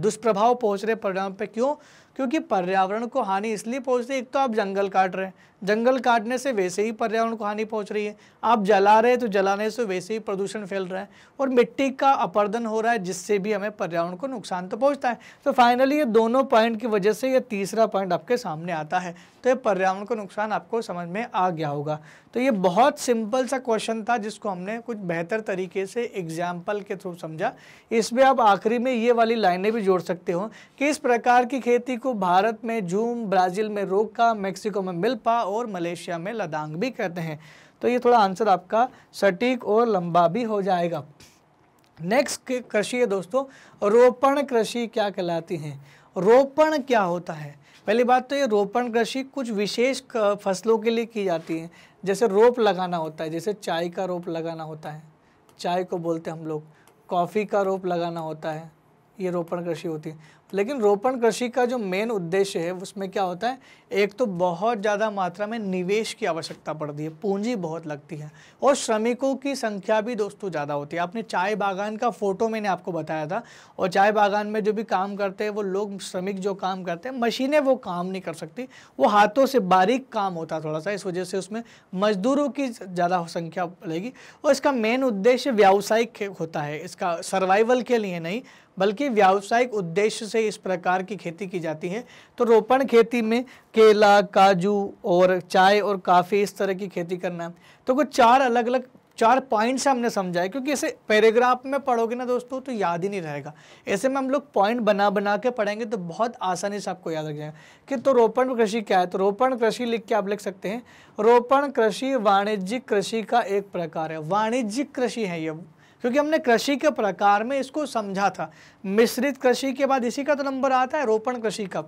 दुष्प्रभाव पहुँच रहे पर्यावरण पर क्यों क्योंकि पर्यावरण को हानि इसलिए पहुँच रही एक तो आप जंगल काट रहे हैं जंगल काटने से वैसे ही पर्यावरण को हानि पहुंच रही है आप जला रहे हैं तो जलाने से वैसे ही प्रदूषण फैल रहा है और मिट्टी का अपर्दन हो रहा है जिससे भी हमें पर्यावरण को नुकसान तो पहुंचता है तो फाइनली ये दोनों पॉइंट की वजह से ये तीसरा पॉइंट आपके सामने आता है तो ये पर्यावरण को नुकसान आपको समझ में आ गया होगा तो ये बहुत सिंपल सा क्वेश्चन था जिसको हमने कुछ बेहतर तरीके से एग्जाम्पल के थ्रू समझा इसमें आप आखिरी में ये वाली लाइनें भी जोड़ सकते हो कि इस प्रकार की खेती को भारत में जूम ब्राज़ील में रोका मैक्सिको में मिल्पा और मलेशिया में लदांग भी कहते हैं तो ये थोड़ा आंसर आपका सटीक और लंबा भी हो जाएगा नेक्स्ट कृषि है दोस्तों रोपण कृषि क्या कहलाती है रोपण क्या होता है पहली बात तो ये रोपण कृषि कुछ विशेष फसलों के लिए की जाती है जैसे रोप लगाना होता है जैसे चाय का रोप लगाना होता है चाय को बोलते हैं हम लोग कॉफ़ी का रोप लगाना होता है ये रोपण कृषि होती है लेकिन रोपण कृषि का जो मेन उद्देश्य है उसमें क्या होता है एक तो बहुत ज़्यादा मात्रा में निवेश की आवश्यकता पड़ती है पूंजी बहुत लगती है और श्रमिकों की संख्या भी दोस्तों तो ज़्यादा होती है आपने चाय बागान का फ़ोटो मैंने आपको बताया था और चाय बागान में जो भी काम करते हैं वो लोग श्रमिक जो काम करते हैं मशीनें वो काम नहीं कर सकती वो हाथों से बारीक काम होता थोड़ा सा इस वजह से उसमें मजदूरों की ज़्यादा संख्या लगेगी और इसका मेन उद्देश्य व्यावसायिक होता है इसका सर्वाइवल के लिए नहीं बल्कि व्यावसायिक उद्देश्य से इस प्रकार की खेती की जाती है तो रोपण खेती में केला काजू और चाय और काफ़ी इस तरह की खेती करना तो कुछ चार अलग अलग चार पॉइंट्स हमने समझाए क्योंकि ऐसे पैराग्राफ में पढ़ोगे ना दोस्तों तो याद ही नहीं रहेगा ऐसे में हम लोग पॉइंट बना बना के पढ़ेंगे तो बहुत आसानी से आपको याद रख जाएगा कि तो रोपण कृषि क्या है तो रोपण कृषि लिख के आप लिख सकते हैं रोपण कृषि वाणिज्यिक कृषि का एक प्रकार है वाणिज्यिक कृषि है ये क्योंकि हमने कृषि के प्रकार में इसको समझा था मिश्रित कृषि के बाद इसी का तो नंबर आता है रोपण कृषि का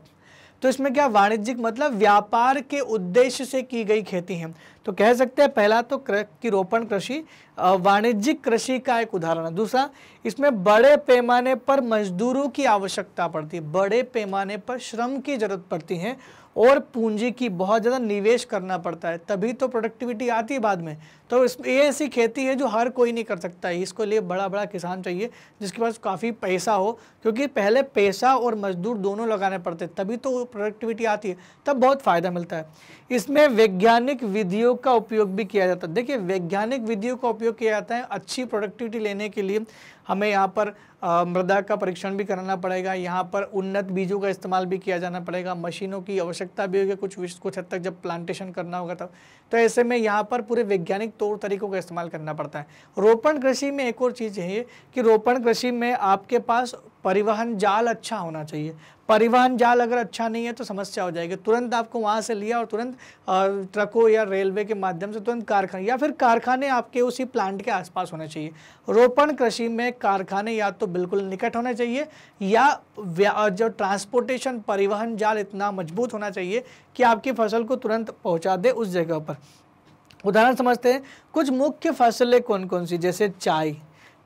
तो इसमें क्या वाणिज्यिक मतलब व्यापार के उद्देश्य से की गई खेती है तो कह सकते हैं पहला तो की रोपण कृषि वाणिज्यिक कृषि का एक उदाहरण है दूसरा इसमें बड़े पैमाने पर मजदूरों की आवश्यकता पड़ती है बड़े पैमाने पर श्रम की जरूरत पड़ती है और पूंजी की बहुत ज़्यादा निवेश करना पड़ता है तभी तो प्रोडक्टिविटी आती है बाद में तो इस ये ऐसी खेती है जो हर कोई नहीं कर सकता है इसको लिए बड़ा बड़ा किसान चाहिए जिसके पास काफ़ी पैसा हो क्योंकि पहले पैसा और मजदूर दोनों लगाने पड़ते हैं तभी तो प्रोडक्टिविटी आती है तब बहुत फ़ायदा मिलता है इसमें वैज्ञानिक विधियों का उपयोग भी किया जाता है देखिए वैज्ञानिक विधियों का उपयोग किया जाता है अच्छी प्रोडक्टिविटी लेने के लिए हमें यहाँ पर मृदा का परीक्षण भी कराना पड़ेगा यहाँ पर उन्नत बीजों का इस्तेमाल भी किया जाना पड़ेगा मशीनों की आवश्यकता भी होगी कुछ विश्व कुछ हद तक जब प्लांटेशन करना होगा तब तो ऐसे में यहाँ पर पूरे वैज्ञानिक तौर तरीकों का इस्तेमाल करना पड़ता है रोपण कृषि में एक और चीज़ है कि रोपण कृषि में आपके पास परिवहन जाल अच्छा होना चाहिए परिवहन जाल अगर अच्छा नहीं है तो समस्या हो जाएगी तुरंत आपको वहाँ से लिया और तुरंत ट्रकों या रेलवे के माध्यम से तुरंत कारखाने या फिर कारखाने आपके उसी प्लांट के आसपास होने चाहिए रोपण कृषि में कारखाने या तो बिल्कुल निकट होने चाहिए या जो ट्रांसपोर्टेशन परिवहन जाल इतना मजबूत होना चाहिए कि आपकी फसल को तुरंत पहुँचा दे उस जगह पर उदाहरण समझते हैं कुछ मुख्य फसलें कौन कौन सी जैसे चाय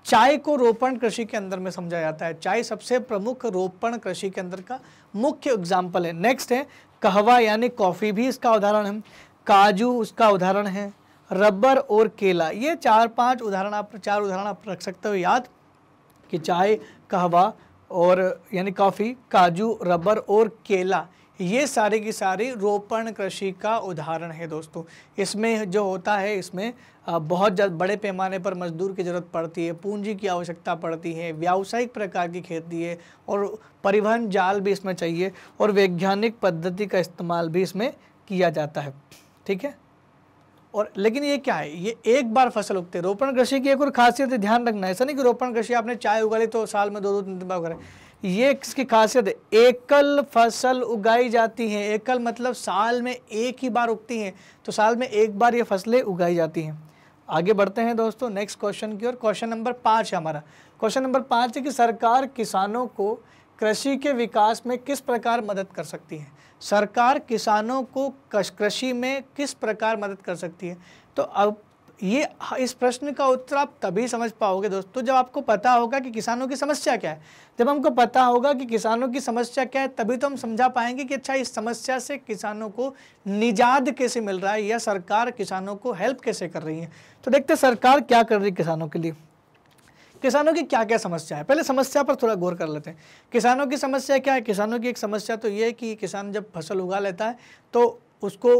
चाय को रोपण कृषि के अंदर में समझा जाता है चाय सबसे प्रमुख रोपण कृषि के अंदर का मुख्य एग्जाम्पल है नेक्स्ट है कहवा यानी कॉफ़ी भी इसका उदाहरण है काजू उसका उदाहरण है रबर और केला ये चार पांच उदाहरण आप चार उदाहरण आप रख सकते हो याद कि चाय कहवा और यानी कॉफ़ी काजू रबर और केला ये सारी की सारी रोपण कृषि का उदाहरण है दोस्तों इसमें जो होता है इसमें बहुत बड़े पैमाने पर मजदूर की ज़रूरत पड़ती है पूंजी की आवश्यकता पड़ती है व्यावसायिक प्रकार की खेती है और परिवहन जाल भी इसमें चाहिए और वैज्ञानिक पद्धति का इस्तेमाल भी इसमें किया जाता है ठीक है और लेकिन ये क्या है ये एक बार फसल उगते हैं रोपण कृषि की एक और खासियत ध्यान रखना है ऐसा नहीं कि रोपण कृषि आपने चाय उगा ली तो साल में दो दो तीन तीन बार उगा ये इसकी खासियत है एकल फसल उगाई जाती हैं एकल मतलब साल में एक ही बार उगती हैं तो साल में एक बार ये फसलें उगाई जाती हैं आगे बढ़ते हैं दोस्तों नेक्स्ट क्वेश्चन की ओर क्वेश्चन नंबर पाँच है हमारा क्वेश्चन नंबर पाँच है कि सरकार किसानों को कृषि के विकास में किस प्रकार मदद कर सकती है सरकार किसानों को कृषि में किस प्रकार मदद कर सकती है तो अब ये इस प्रश्न का उत्तर आप तभी समझ पाओगे दोस्तों जब आपको पता होगा कि किसानों की समस्या क्या है जब हमको पता होगा कि किसानों की समस्या क्या है तभी तो हम समझा पाएंगे कि अच्छा इस समस्या से किसानों को निजात कैसे मिल रहा है या सरकार किसानों को हेल्प कैसे कर रही है तो देखते सरकार क्या कर रही है किसानों के लिए किसानों की क्या क्या समस्या है पहले समस्या पर थोड़ा गौर कर लेते हैं किसानों की समस्या क्या है किसानों की एक समस्या तो ये है कि किसान जब फसल उगा लेता है तो उसको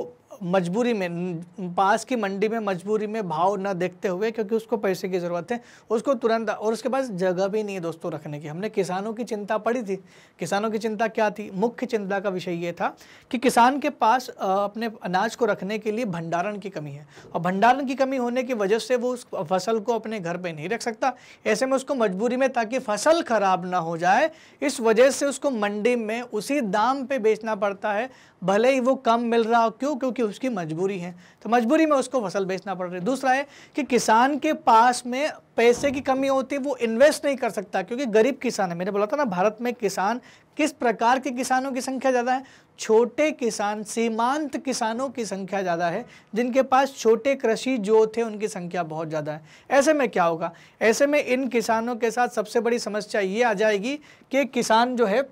मजबूरी में पास की मंडी में मजबूरी में भाव ना देखते हुए क्योंकि उसको पैसे की ज़रूरत है उसको तुरंत और उसके पास जगह भी नहीं है दोस्तों रखने की हमने किसानों की चिंता पड़ी थी किसानों की चिंता क्या थी मुख्य चिंता का विषय ये था कि किसान के पास अपने अनाज को रखने के लिए भंडारण की कमी है और भंडारण की कमी होने की वजह से वो उस फसल को अपने घर पर नहीं रख सकता ऐसे में उसको मजबूरी में ताकि फसल खराब ना हो जाए इस वजह से उसको मंडी में उसी दाम पर बेचना पड़ता है भले ही वो कम मिल रहा हो क्यों क्योंकि उसकी मजबूरी है तो मजबूरी में उसको फसल बेचना पड़ रही है दूसरा है कि किसान के पास में पैसे की कमी होती है वो इन्वेस्ट नहीं कर सकता क्योंकि गरीब किसान है मैंने बोला था ना भारत में किसान किस प्रकार के किसानों की संख्या ज़्यादा है छोटे किसान सीमांत किसानों की संख्या ज़्यादा है जिनके पास छोटे कृषि जो थे उनकी संख्या बहुत ज़्यादा है ऐसे में क्या होगा ऐसे में इन किसानों के साथ सबसे बड़ी समस्या ये आ जाएगी कि किसान जो है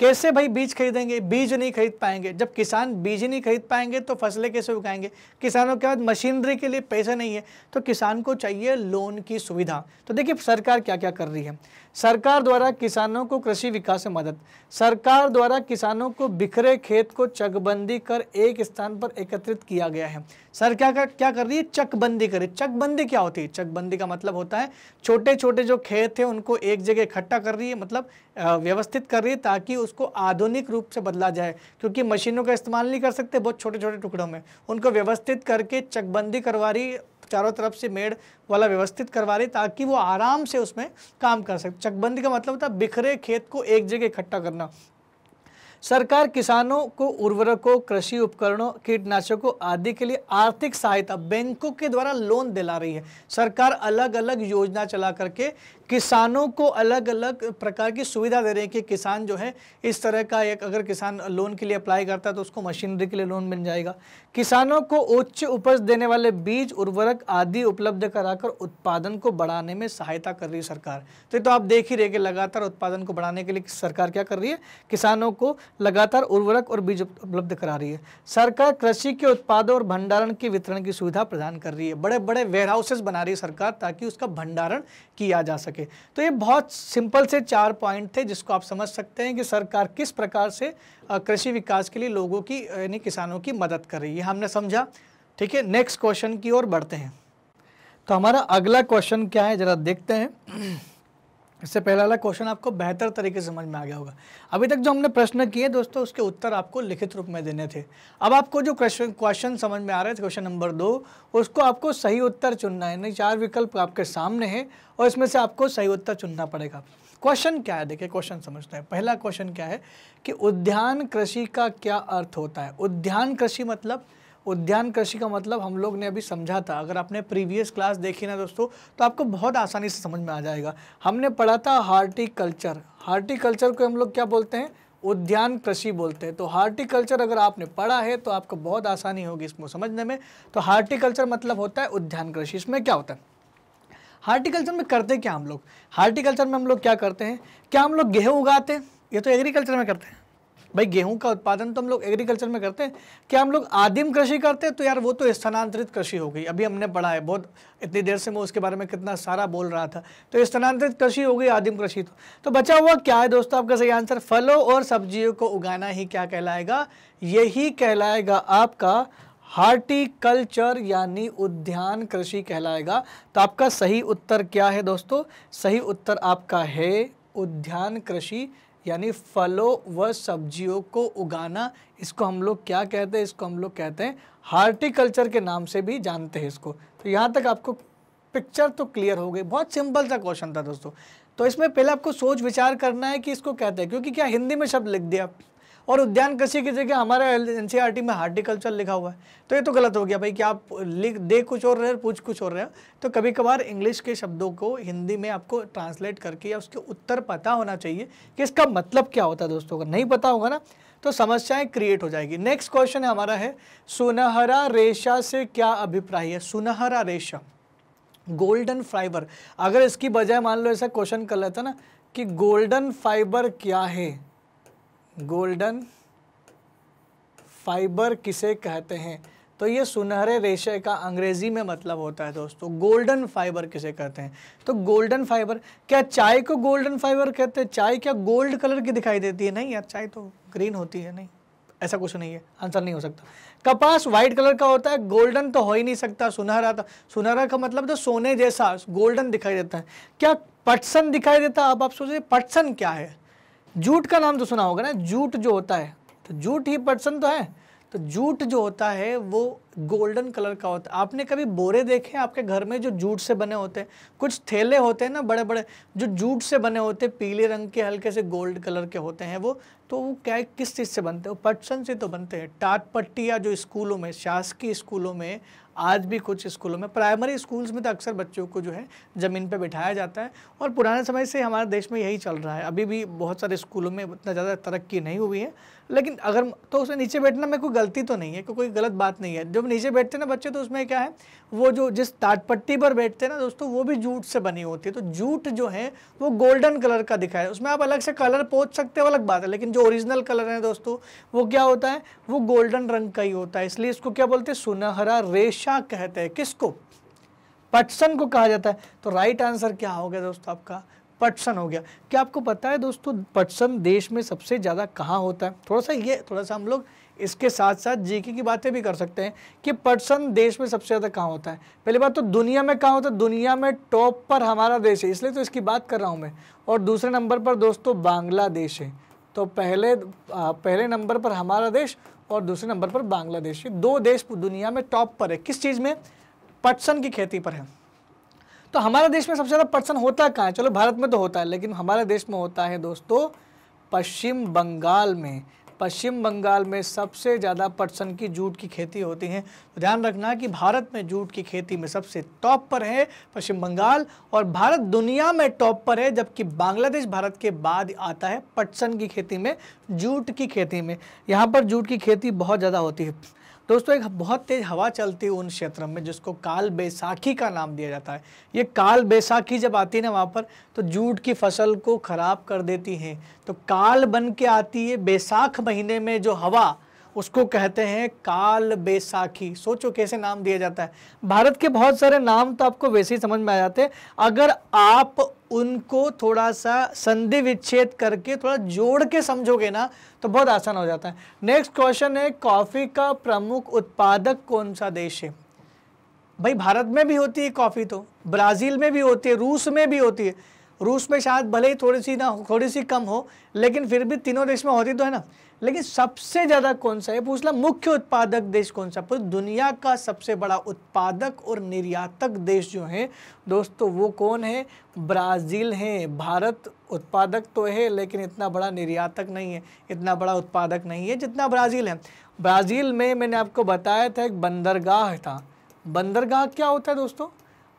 कैसे भाई बीज खरीदेंगे बीज नहीं खरीद पाएंगे जब किसान बीज नहीं खरीद पाएंगे तो फसलें कैसे उगाएंगे किसानों के बाद मशीनरी के लिए पैसे नहीं है तो किसान को चाहिए लोन की सुविधा तो देखिए सरकार क्या क्या कर रही है सरकार द्वारा किसानों को कृषि विकास में मदद सरकार द्वारा किसानों को बिखरे खेत को चकबंदी कर एक स्थान पर एकत्रित किया गया है सरकार का क्या कर रही है चकबंदी करे चकबंदी क्या होती है चकबंदी का मतलब होता है छोटे छोटे जो खेत है उनको एक जगह इकट्ठा कर रही है मतलब व्यवस्थित कर रही है ताकि उसको आधुनिक रूप से बदला जाए क्योंकि मशीनों का इस्तेमाल नहीं कर सकते बहुत छोटे छोटे टुकड़ों में उनको व्यवस्थित करके चकबंदी करवा रही चारों तरफ से मेड़ वाला व्यवस्थित करवा रही ताकि वो आराम से उसमें काम कर सके चकबंदी का मतलब था बिखरे खेत को एक जगह इकट्ठा करना सरकार किसानों को उर्वरकों कृषि उपकरणों कीटनाशकों आदि के लिए आर्थिक सहायता बैंकों के द्वारा लोन दिला रही है सरकार अलग अलग योजना चला करके किसानों को अलग अलग प्रकार की सुविधा दे रहे हैं कि किसान जो है इस तरह का एक अगर किसान लोन के लिए अप्लाई करता है तो उसको मशीनरी के लिए लोन मिल जाएगा किसानों को उच्च उपज देने वाले बीज उर्वरक आदि उपलब्ध कराकर उत्पादन को बढ़ाने में सहायता कर रही है सरकार तो ये तो आप देख ही रहे कि लगातार उत्पादन को बढ़ाने के लिए सरकार क्या कर रही है किसानों को लगातार उर्वरक और बीज उपलब्ध करा रही है सरकार कृषि के उत्पादों और भंडारण के वितरण की सुविधा प्रदान कर रही है बड़े बड़े वेयर बना रही है सरकार ताकि उसका भंडारण किया जा सके सके तो ये बहुत सिंपल से चार पॉइंट थे जिसको आप समझ सकते हैं कि सरकार किस प्रकार से कृषि विकास के लिए लोगों की यानी किसानों की मदद कर रही है हमने समझा ठीक है नेक्स्ट क्वेश्चन की ओर बढ़ते हैं तो हमारा अगला क्वेश्चन क्या है ज़रा देखते हैं इससे पहला वाला क्वेश्चन आपको बेहतर तरीके से समझ में आ गया होगा अभी तक जो हमने प्रश्न किए दोस्तों उसके उत्तर आपको लिखित रूप में देने थे अब आपको जो क्वेश्चन क्वेश्चन समझ में आ रहे थे क्वेश्चन नंबर दो उसको आपको सही उत्तर चुनना है नहीं चार विकल्प आपके सामने हैं और इसमें से आपको सही उत्तर चुनना पड़ेगा क्वेश्चन क्या है देखिए क्वेश्चन समझते हैं पहला क्वेश्चन क्या है कि उद्यान कृषि का क्या अर्थ होता है उद्यान कृषि मतलब उद्यान कृषि का मतलब हम लोग ने अभी समझा था अगर आपने प्रीवियस क्लास देखी ना दोस्तों तो आपको बहुत आसानी से समझ में आ जाएगा हमने पढ़ा था हार्टिकल्चर हार्टिकल्चर को हम लोग क्या बोलते हैं उद्यान कृषि बोलते हैं तो हार्टिकल्चर अगर आपने पढ़ा है तो आपको बहुत आसानी होगी इसको समझने में तो हार्टिकल्चर मतलब होता है उद्यान कृषि इसमें क्या होता है हार्टिकल्चर में करते क्या हम लोग हार्टिकल्चर में हम लोग क्या करते हैं क्या हम लोग गेहूँ उगाते हैं ये तो एग्रीकल्चर में करते हैं भाई गेहूं का उत्पादन तो हम लोग एग्रीकल्चर में करते हैं क्या हम लोग आदिम कृषि करते हैं तो यार वो तो स्थानांतरित कृषि हो गई अभी हमने पढ़ा है बहुत इतनी देर से मैं उसके बारे में कितना सारा बोल रहा था तो स्थानांतरित कृषि हो गई आदिम कृषि तो तो बचा हुआ क्या है दोस्तों आपका सही आंसर फलों और सब्जियों को उगाना ही क्या कहलाएगा यही कहलाएगा आपका हार्टिकल्चर यानी उद्यान कृषि कहलाएगा तो आपका सही उत्तर क्या है दोस्तों सही उत्तर आपका है उद्यान कृषि यानी फलों व सब्जियों को उगाना इसको हम लोग क्या कहते हैं इसको हम लोग कहते हैं हार्टिकल्चर के नाम से भी जानते हैं इसको तो यहाँ तक आपको पिक्चर तो क्लियर हो गई बहुत सिंपल सा क्वेश्चन था दोस्तों तो इसमें पहले आपको सोच विचार करना है कि इसको कहते हैं क्योंकि क्या हिंदी में शब्द लिख दिया और उद्यान कृषि की जगह हमारे एन e में हार्टिकल्चर लिखा हुआ है तो ये तो गलत हो गया भाई कि आप लिख दे कुछ और रहे पूछ कुछ और रहे तो कभी कभार इंग्लिश के शब्दों को हिंदी में आपको ट्रांसलेट करके या उसके उत्तर पता होना चाहिए कि इसका मतलब क्या होता है दोस्तों अगर नहीं पता होगा ना तो समस्याएं क्रिएट हो जाएगी नेक्स्ट क्वेश्चन है हमारा है सुनहरा रेशा से क्या अभिप्राय है सुनहरा रेशा गोल्डन फाइबर अगर इसकी बजाय मान लो ऐसा क्वेश्चन कर लेता ना कि गोल्डन फाइबर क्या है गोल्डन फाइबर किसे कहते हैं तो ये सुनहरे रेशे का अंग्रेजी में मतलब होता है दोस्तों गोल्डन फाइबर किसे कहते हैं तो गोल्डन फाइबर क्या चाय को गोल्डन फाइबर कहते हैं चाय क्या गोल्ड कलर की दिखाई देती है नहीं यार चाय तो ग्रीन होती है नहीं ऐसा कुछ नहीं है आंसर नहीं हो सकता कपास व्हाइट कलर का होता है गोल्डन तो हो ही नहीं सकता सुनहरा था तो, सुनहरा का मतलब तो सोने जैसा गोल्डन दिखाई देता है क्या पटसन दिखाई देता है अब आप सोचिए पटसन क्या है जूट का नाम तो सुना होगा ना जूट जो होता है तो जूट ही पटसन तो है तो जूट जो होता है वो गोल्डन कलर का होता है आपने कभी बोरे देखे हैं आपके घर में जो जूट से बने होते हैं कुछ थैले होते हैं ना बड़े बड़े जो जूट से बने होते हैं पीले रंग के हल्के से गोल्ड कलर के होते हैं वो तो वो क्या किस चीज़ से बनते हैं वो पटसन से तो बनते हैं टाट या जो स्कूलों में शासकीय स्कूलों में आज भी कुछ स्कूलों में प्राइमरी स्कूल्स में तो अक्सर बच्चों को जो है ज़मीन पर बैठाया जाता है और पुराने समय से हमारे देश में यही चल रहा है अभी भी बहुत सारे स्कूलों में इतना ज़्यादा तरक्की नहीं हुई है लेकिन अगर तो उसमें नीचे बैठना में कोई गलती तो नहीं है कोई कोई गलत बात नहीं है जब नीचे बैठते हैं ना बच्चे तो उसमें क्या है वो जो जिस ताटपट्टी पर बैठते हैं ना दोस्तों वो भी जूट से बनी होती है तो जूट जो है वो गोल्डन कलर का दिखा है उसमें आप अलग से कलर पोच सकते हो अलग बात है लेकिन जो ओरिजिनल कलर है दोस्तों वो क्या होता है वो गोल्डन रंग का ही होता है इसलिए इसको क्या बोलते हैं सुनहरा रेशा कहते हैं किसको पटसन को कहा जाता है तो राइट आंसर क्या हो गया दोस्तों आपका पटसन हो गया क्या आपको पता है दोस्तों पटसन देश में सबसे ज़्यादा कहाँ होता है थोड़ा सा ये थोड़ा सा हम लोग इसके साथ साथ जीके की बातें भी कर सकते हैं कि पटसन देश में सबसे ज़्यादा कहाँ होता है पहली बात तो दुनिया में कहाँ होता है दुनिया में टॉप पर हमारा देश है इसलिए तो इसकी बात कर रहा हूँ मैं और दूसरे नंबर पर दोस्तों बांग्लादेश है तो पहले पहले नंबर पर हमारा देश और दूसरे नंबर पर बांग्लादेश दो देश दुनिया में टॉप पर है किस चीज़ में पटसन की खेती पर है तो हमारे देश में सबसे ज़्यादा पटसन होता कहाँ है चलो भारत में तो होता है लेकिन हमारे देश में होता है दोस्तों पश्चिम बंगाल में पश्चिम बंगाल में सबसे ज़्यादा पटसन की जूट की खेती होती है तो ध्यान रखना कि भारत में जूट की खेती में सबसे टॉप पर है पश्चिम बंगाल और भारत दुनिया में टॉप पर है जबकि बांग्लादेश भारत के बाद आता है पटसन की खेती में जूट की खेती में यहाँ पर जूट की खेती बहुत ज़्यादा होती है दोस्तों एक बहुत तेज़ हवा चलती है उन क्षेत्र में जिसको काल बैसाखी का नाम दिया जाता है ये काल बैसाखी जब आती है ना वहाँ पर तो जूट की फसल को ख़राब कर देती है तो काल बन के आती है बैसाख महीने में जो हवा उसको कहते हैं काल बैसाखी सोचो कैसे नाम दिया जाता है भारत के बहुत सारे नाम तो आपको वैसे ही समझ में आ जाते हैं अगर आप उनको थोड़ा सा संधि विच्छेद करके थोड़ा जोड़ के समझोगे ना तो बहुत आसान हो जाता है नेक्स्ट क्वेश्चन है कॉफ़ी का प्रमुख उत्पादक कौन सा देश है भाई भारत में भी होती है कॉफ़ी तो ब्राज़ील में भी होती है रूस में भी होती है रूस में शायद भले ही थोड़ी सी ना थोड़ी सी कम हो लेकिन फिर भी तीनों देश में होती तो है ना लेकिन सबसे ज़्यादा कौन सा है पूछला मुख्य उत्पादक देश कौन सा पूछ दुनिया का सबसे बड़ा उत्पादक और निर्यातक देश जो है दोस्तों वो कौन है ब्राज़ील है भारत उत्पादक तो है लेकिन इतना बड़ा निर्यातक नहीं है इतना बड़ा उत्पादक नहीं है जितना ब्राज़ील है ब्राज़ील में मैंने आपको बताया था एक बंदरगाह था बंदरगाह क्या होता है दोस्तों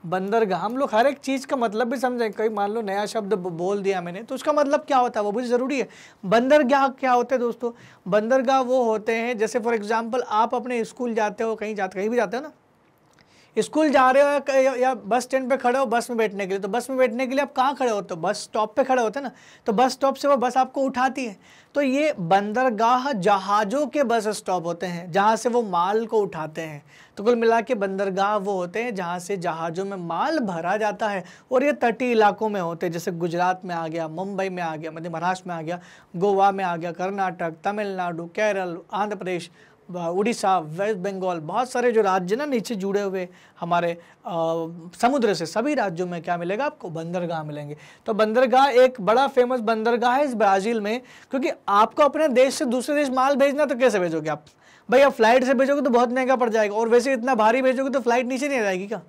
बंदरगाह हम लोग हर एक चीज़ का मतलब भी समझें कभी मान लो नया शब्द बोल दिया मैंने तो उसका मतलब क्या होता है वो भी ज़रूरी है बंदरगाह क्या होते हैं दोस्तों बंदरगाह वो होते हैं जैसे फॉर एग्जांपल आप अपने स्कूल जाते हो कहीं जाते कहीं भी जाते हो ना स्कूल जा रहे हो या, या बस स्टैंड पे खड़े हो बस में बैठने के लिए तो बस में बैठने के लिए आप कहाँ खड़े होते हो तो बस स्टॉप पे खड़े होते हैं ना तो बस स्टॉप से वो बस आपको उठाती है तो ये बंदरगाह जहाज़ों के बस स्टॉप होते हैं जहाँ से वो माल को उठाते हैं तो कुल मिला के बंदरगाह वो होते हैं जहाँ से जहाज़ों में माल भरा जाता है और ये तटीय इलाकों में होते हैं जैसे गुजरात में आ गया मुंबई में आ गया मध्य महाराष्ट्र में आ गया गोवा में आ गया कर्नाटक तमिलनाडु केरल आंध्र प्रदेश उड़ीसा वेस्ट बंगाल बहुत सारे जो राज्य ना नीचे जुड़े हुए हमारे आ, समुद्र से सभी राज्यों में क्या मिलेगा आपको बंदरगाह मिलेंगे तो बंदरगाह एक बड़ा फेमस बंदरगाह है इस ब्राज़ील में क्योंकि आपको अपने देश से दूसरे देश माल भेजना तो कैसे भेजोगे आप भाई आप फ्लाइट से भेजोगे तो बहुत महंगा पड़ जाएगा और वैसे इतना भारी भेजोगे तो फ्लाइट नीचे नहीं जाएगी क्या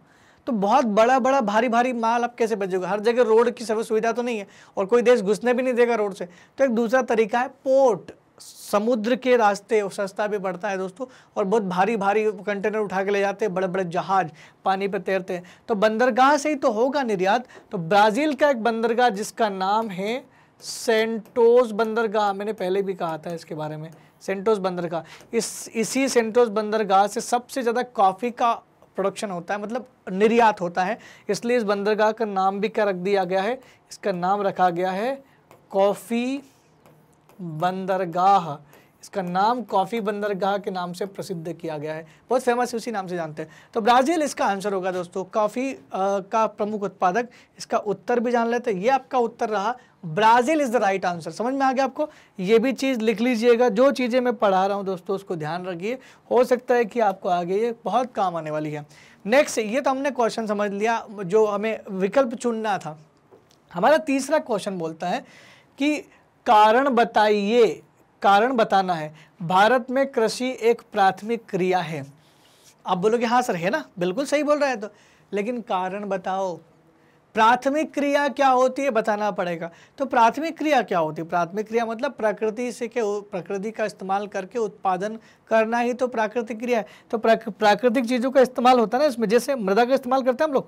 तो बहुत बड़ा बड़ा भारी भारी माल आप कैसे भेजोगे हर जगह रोड की सर्विस सुविधा तो नहीं है और कोई देश घुसने भी नहीं देगा रोड से तो एक दूसरा तरीका है पोर्ट समुद्र के रास्ते सस्ता भी बढ़ता है दोस्तों और बहुत भारी भारी कंटेनर उठा के ले जाते हैं बड़े बड़े जहाज पानी पर तैरते हैं तो बंदरगाह से ही तो होगा निर्यात तो ब्राज़ील का एक बंदरगाह जिसका नाम है सेंटोस बंदरगाह मैंने पहले भी कहा था इसके बारे में सेंटोस बंदरगाह इस इसी सेंटोस बंदरगाह से सबसे ज़्यादा कॉफ़ी का प्रोडक्शन होता है मतलब निर्यात होता है इसलिए इस बंदरगाह का नाम भी क्या रख दिया गया है इसका नाम रखा गया है कॉफ़ी बंदरगाह इसका नाम कॉफ़ी बंदरगाह के नाम से प्रसिद्ध किया गया है बहुत फेमस उसी नाम से जानते हैं तो ब्राज़ील इसका आंसर होगा दोस्तों कॉफ़ी का प्रमुख उत्पादक इसका उत्तर भी जान लेते हैं ये आपका उत्तर रहा Brazil is the right answer समझ में आ गया आपको ये भी चीज़ लिख लीजिएगा जो चीज़ें मैं पढ़ा रहा हूँ दोस्तों उसको ध्यान रखिए हो सकता है कि आपको आगे ये बहुत काम आने वाली है नेक्स्ट ये तो हमने क्वेश्चन समझ लिया जो हमें विकल्प चुनना था हमारा तीसरा क्वेश्चन बोलता है कि कारण बताइए कारण बताना है भारत में कृषि एक प्राथमिक क्रिया है आप बोलोगे हाँ सर है ना बिल्कुल सही बोल रहा है तो लेकिन कारण बताओ प्राथमिक क्रिया क्या होती है बताना पड़ेगा तो प्राथमिक क्रिया क्या होती है प्राथमिक क्रिया मतलब प्रकृति से के प्रकृति का इस्तेमाल करके उत्पादन करना ही तो प्राकृतिक क्रिया है तो प्राकृतिक चीज़ों का इस्तेमाल होता है ना इसमें जैसे मृदा का इस्तेमाल करते हैं हम लोग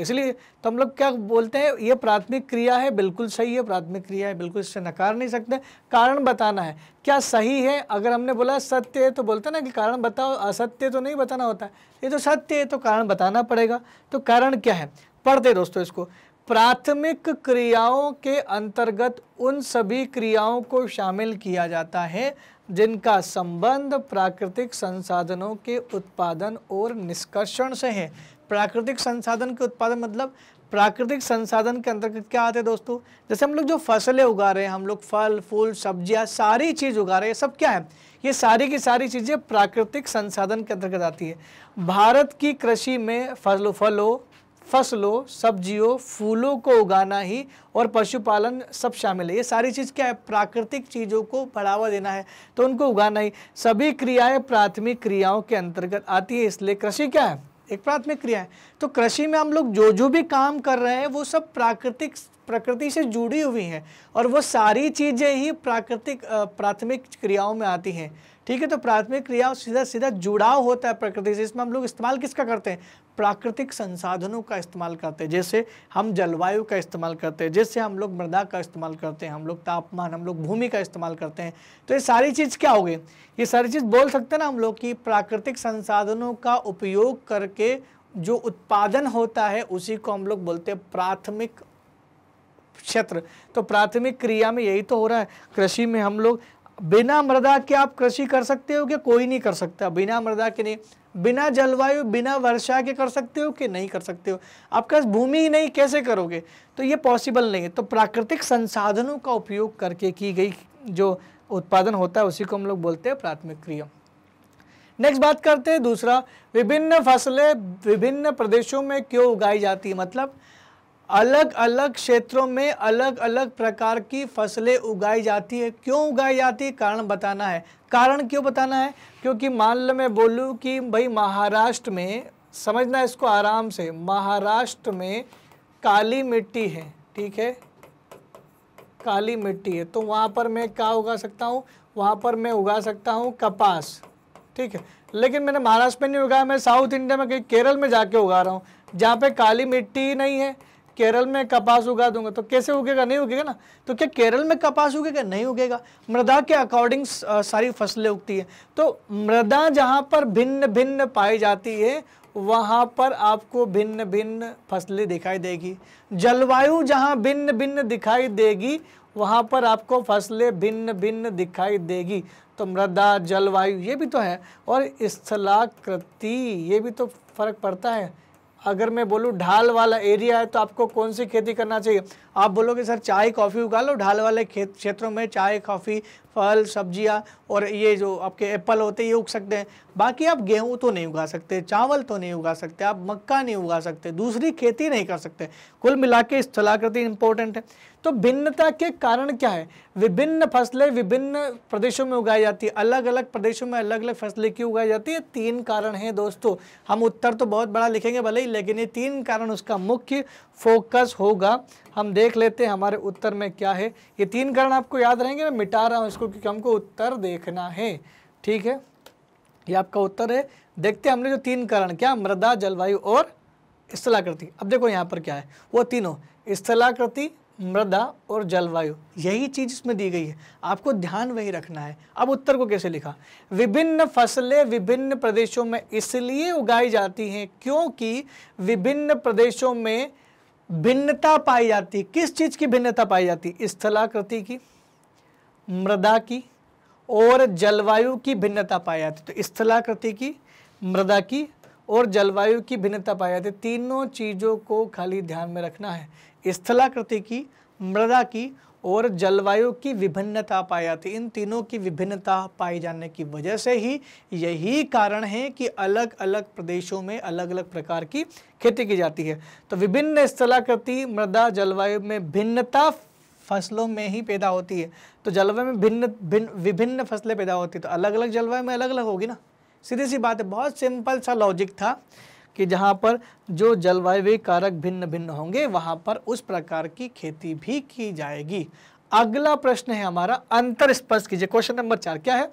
इसलिए तो हम लोग क्या बोलते हैं ये प्राथमिक क्रिया है बिल्कुल सही है प्राथमिक क्रिया है बिल्कुल इससे नकार नहीं सकते कारण बताना है क्या सही है अगर हमने बोला सत्य है तो बोलते ना कि कारण बताओ असत्य तो नहीं बताना होता ये तो सत्य है तो कारण बताना पड़ेगा तो कारण क्या है पढ़ते दोस्तों इसको प्राथमिक क्रियाओं के अंतर्गत उन सभी क्रियाओं को शामिल किया जाता है जिनका संबंध प्राकृतिक संसाधनों के उत्पादन और निष्कर्षण से है प्राकृतिक संसाधन के उत्पादन मतलब प्राकृतिक संसाधन के अंतर्गत क्या आते हैं दोस्तों जैसे हम लोग जो फसलें उगा रहे हैं हम लोग फल फूल सब्जियां सारी चीज़ उगा रहे हैं सब क्या है ये सारी की सारी चीज़ें प्राकृतिक संसाधन के अंतर्गत आती है भारत की कृषि में फल फलों फसलों सब्जियों फूलों को उगाना ही और पशुपालन सब शामिल है ये सारी चीज़ क्या है प्राकृतिक चीज़ों को बढ़ावा देना है तो उनको उगाना ही सभी क्रियाएं प्राथमिक क्रियाओं के अंतर्गत आती है इसलिए कृषि क्या है एक प्राथमिक क्रिया है तो कृषि में हम लोग जो जो भी काम कर रहे हैं वो सब प्राकृतिक प्रकृति से जुड़ी हुई हैं और वो सारी चीज़ें ही प्राकृतिक प्राथमिक क्रियाओं में आती हैं ठीक है तो प्राथमिक क्रिया सीधा सीधा जुड़ाव होता है प्रकृति से इसमें हम लोग इस्तेमाल किसका करते हैं प्राकृतिक संसाधनों का इस्तेमाल करते हैं जैसे हम जलवायु का इस्तेमाल करते हैं जैसे हम लोग मृदा का इस्तेमाल करते हैं हम लोग तापमान हम लोग भूमि का इस्तेमाल करते हैं तो ये सारी चीज़ क्या हो गई ये सारी चीज़ बोल सकते हैं ना हम लोग कि प्राकृतिक संसाधनों का उपयोग करके जो उत्पादन होता है उसी को हम लोग बोलते हैं प्राथमिक क्षेत्र तो प्राथमिक क्रिया में यही तो हो रहा है कृषि में हम लोग बिना मृदा के आप कृषि कर सकते हो कि कोई नहीं कर सकता बिना मृदा के नहीं बिना जलवायु बिना वर्षा के कर सकते हो कि नहीं कर सकते हो आपके पास भूमि ही नहीं कैसे करोगे तो ये पॉसिबल नहीं है तो प्राकृतिक संसाधनों का उपयोग करके की गई जो उत्पादन होता है उसी को हम लोग बोलते हैं प्राथमिक क्रिया नेक्स्ट बात करते हैं दूसरा विभिन्न फसलें विभिन्न प्रदेशों में क्यों उगाई जाती है मतलब अलग अलग क्षेत्रों में अलग अलग प्रकार की फसलें उगाई जाती है क्यों उगाई जाती है कारण बताना है कारण क्यों बताना है क्योंकि मान लो मैं बोलूँ कि भाई महाराष्ट्र में समझना इसको आराम से महाराष्ट्र में काली मिट्टी है ठीक है काली मिट्टी है तो वहाँ पर मैं क्या उगा सकता हूँ वहाँ पर मैं उगा सकता हूँ कपास ठीक है लेकिन मैंने महाराष्ट्र में नहीं उगाया मैं साउथ इंडिया में कहीं केरल में जाके उगा रहा हूँ जहाँ पे काली मिट्टी नहीं है केरल में कपास उगा दूंगा तो कैसे उगेगा नहीं उगेगा ना तो क्या केरल में कपास उगेगा नहीं उगेगा मृदा के अकॉर्डिंग सारी फसलें उगती है तो मृदा जहाँ पर भिन्न भिन्न पाई जाती है वहाँ पर आपको भिन्न भिन्न फसलें दिखाई देगी जलवायु जहाँ भिन्न भिन्न दिखाई देगी वहाँ पर आपको फसलें भिन्न भिन्न दिखाई देगी तो मृदा जलवायु ये भी तो है और स्थलाकृति ये भी तो फर्क पड़ता है अगर मैं बोलूँ ढाल वाला एरिया है तो आपको कौन सी खेती करना चाहिए आप बोलोगे सर चाय कॉफ़ी उगा लो ढाल वाले खेत क्षेत्रों में चाय कॉफ़ी फल सब्जियां और ये जो आपके एप्पल होते हैं ये उग सकते हैं बाकी आप गेहूं तो नहीं उगा सकते चावल तो नहीं उगा सकते आप मक्का नहीं उगा सकते दूसरी खेती नहीं कर सकते कुल मिला के स्थलाकृति इंपॉर्टेंट है तो भिन्नता के कारण क्या है विभिन्न फसलें विभिन्न प्रदेशों में उगाई जाती है अलग अलग प्रदेशों में अलग अलग फसलें क्यों उगाई जाती है तीन कारण हैं दोस्तों हम उत्तर तो बहुत बड़ा लिखेंगे भले ही लेकिन ये तीन कारण उसका मुख्य फोकस होगा हम देख लेते हैं हमारे उत्तर में क्या है ये तीन कारण आपको याद रहेंगे मैं मिटा रहा हूँ इसको क्योंकि हमको उत्तर देखना है ठीक है ये आपका उत्तर है देखते हैं हमने जो तीन कारण क्या मृदा जलवायु और स्थलाकृति अब देखो यहाँ पर क्या है वो तीनों स्थलाकृति मृदा और जलवायु यही चीज इसमें दी गई है आपको ध्यान वही रखना है अब उत्तर को कैसे लिखा विभिन्न फसलें विभिन्न प्रदेशों में इसलिए उगाई जाती हैं क्योंकि विभिन्न प्रदेशों में भिन्नता पाई जाती किस चीज़ की भिन्नता पाई जाती स्थलाकृति की मृदा की और जलवायु की भिन्नता पाई जाती तो स्थलाकृति की मृदा की और जलवायु की भिन्नता पाई जाती तीनों चीज़ों को खाली ध्यान में रखना है स्थलाकृति की मृदा की और जलवायु की विभिन्नता पाई जाती इन तीनों की विभिन्नता पाए जाने की वजह से ही यही कारण है कि अलग अलग प्रदेशों में अलग अलग प्रकार की खेती की जाती है तो विभिन्न स्थलाकृति मृदा जलवायु में भिन्नता फसलों में ही पैदा होती है तो जलवायु में भिन्न भिन्न विभिन्न फसलें पैदा होती है तो अलग अलग जलवायु में अलग अलग होगी ना सीधी सी बात है बहुत सिंपल सा लॉजिक था कि जहाँ पर जो जलवायु कारक भिन्न भिन्न होंगे वहाँ पर उस प्रकार की खेती भी की जाएगी अगला प्रश्न है हमारा अंतर स्पर्श कीजिए क्वेश्चन नंबर चार क्या है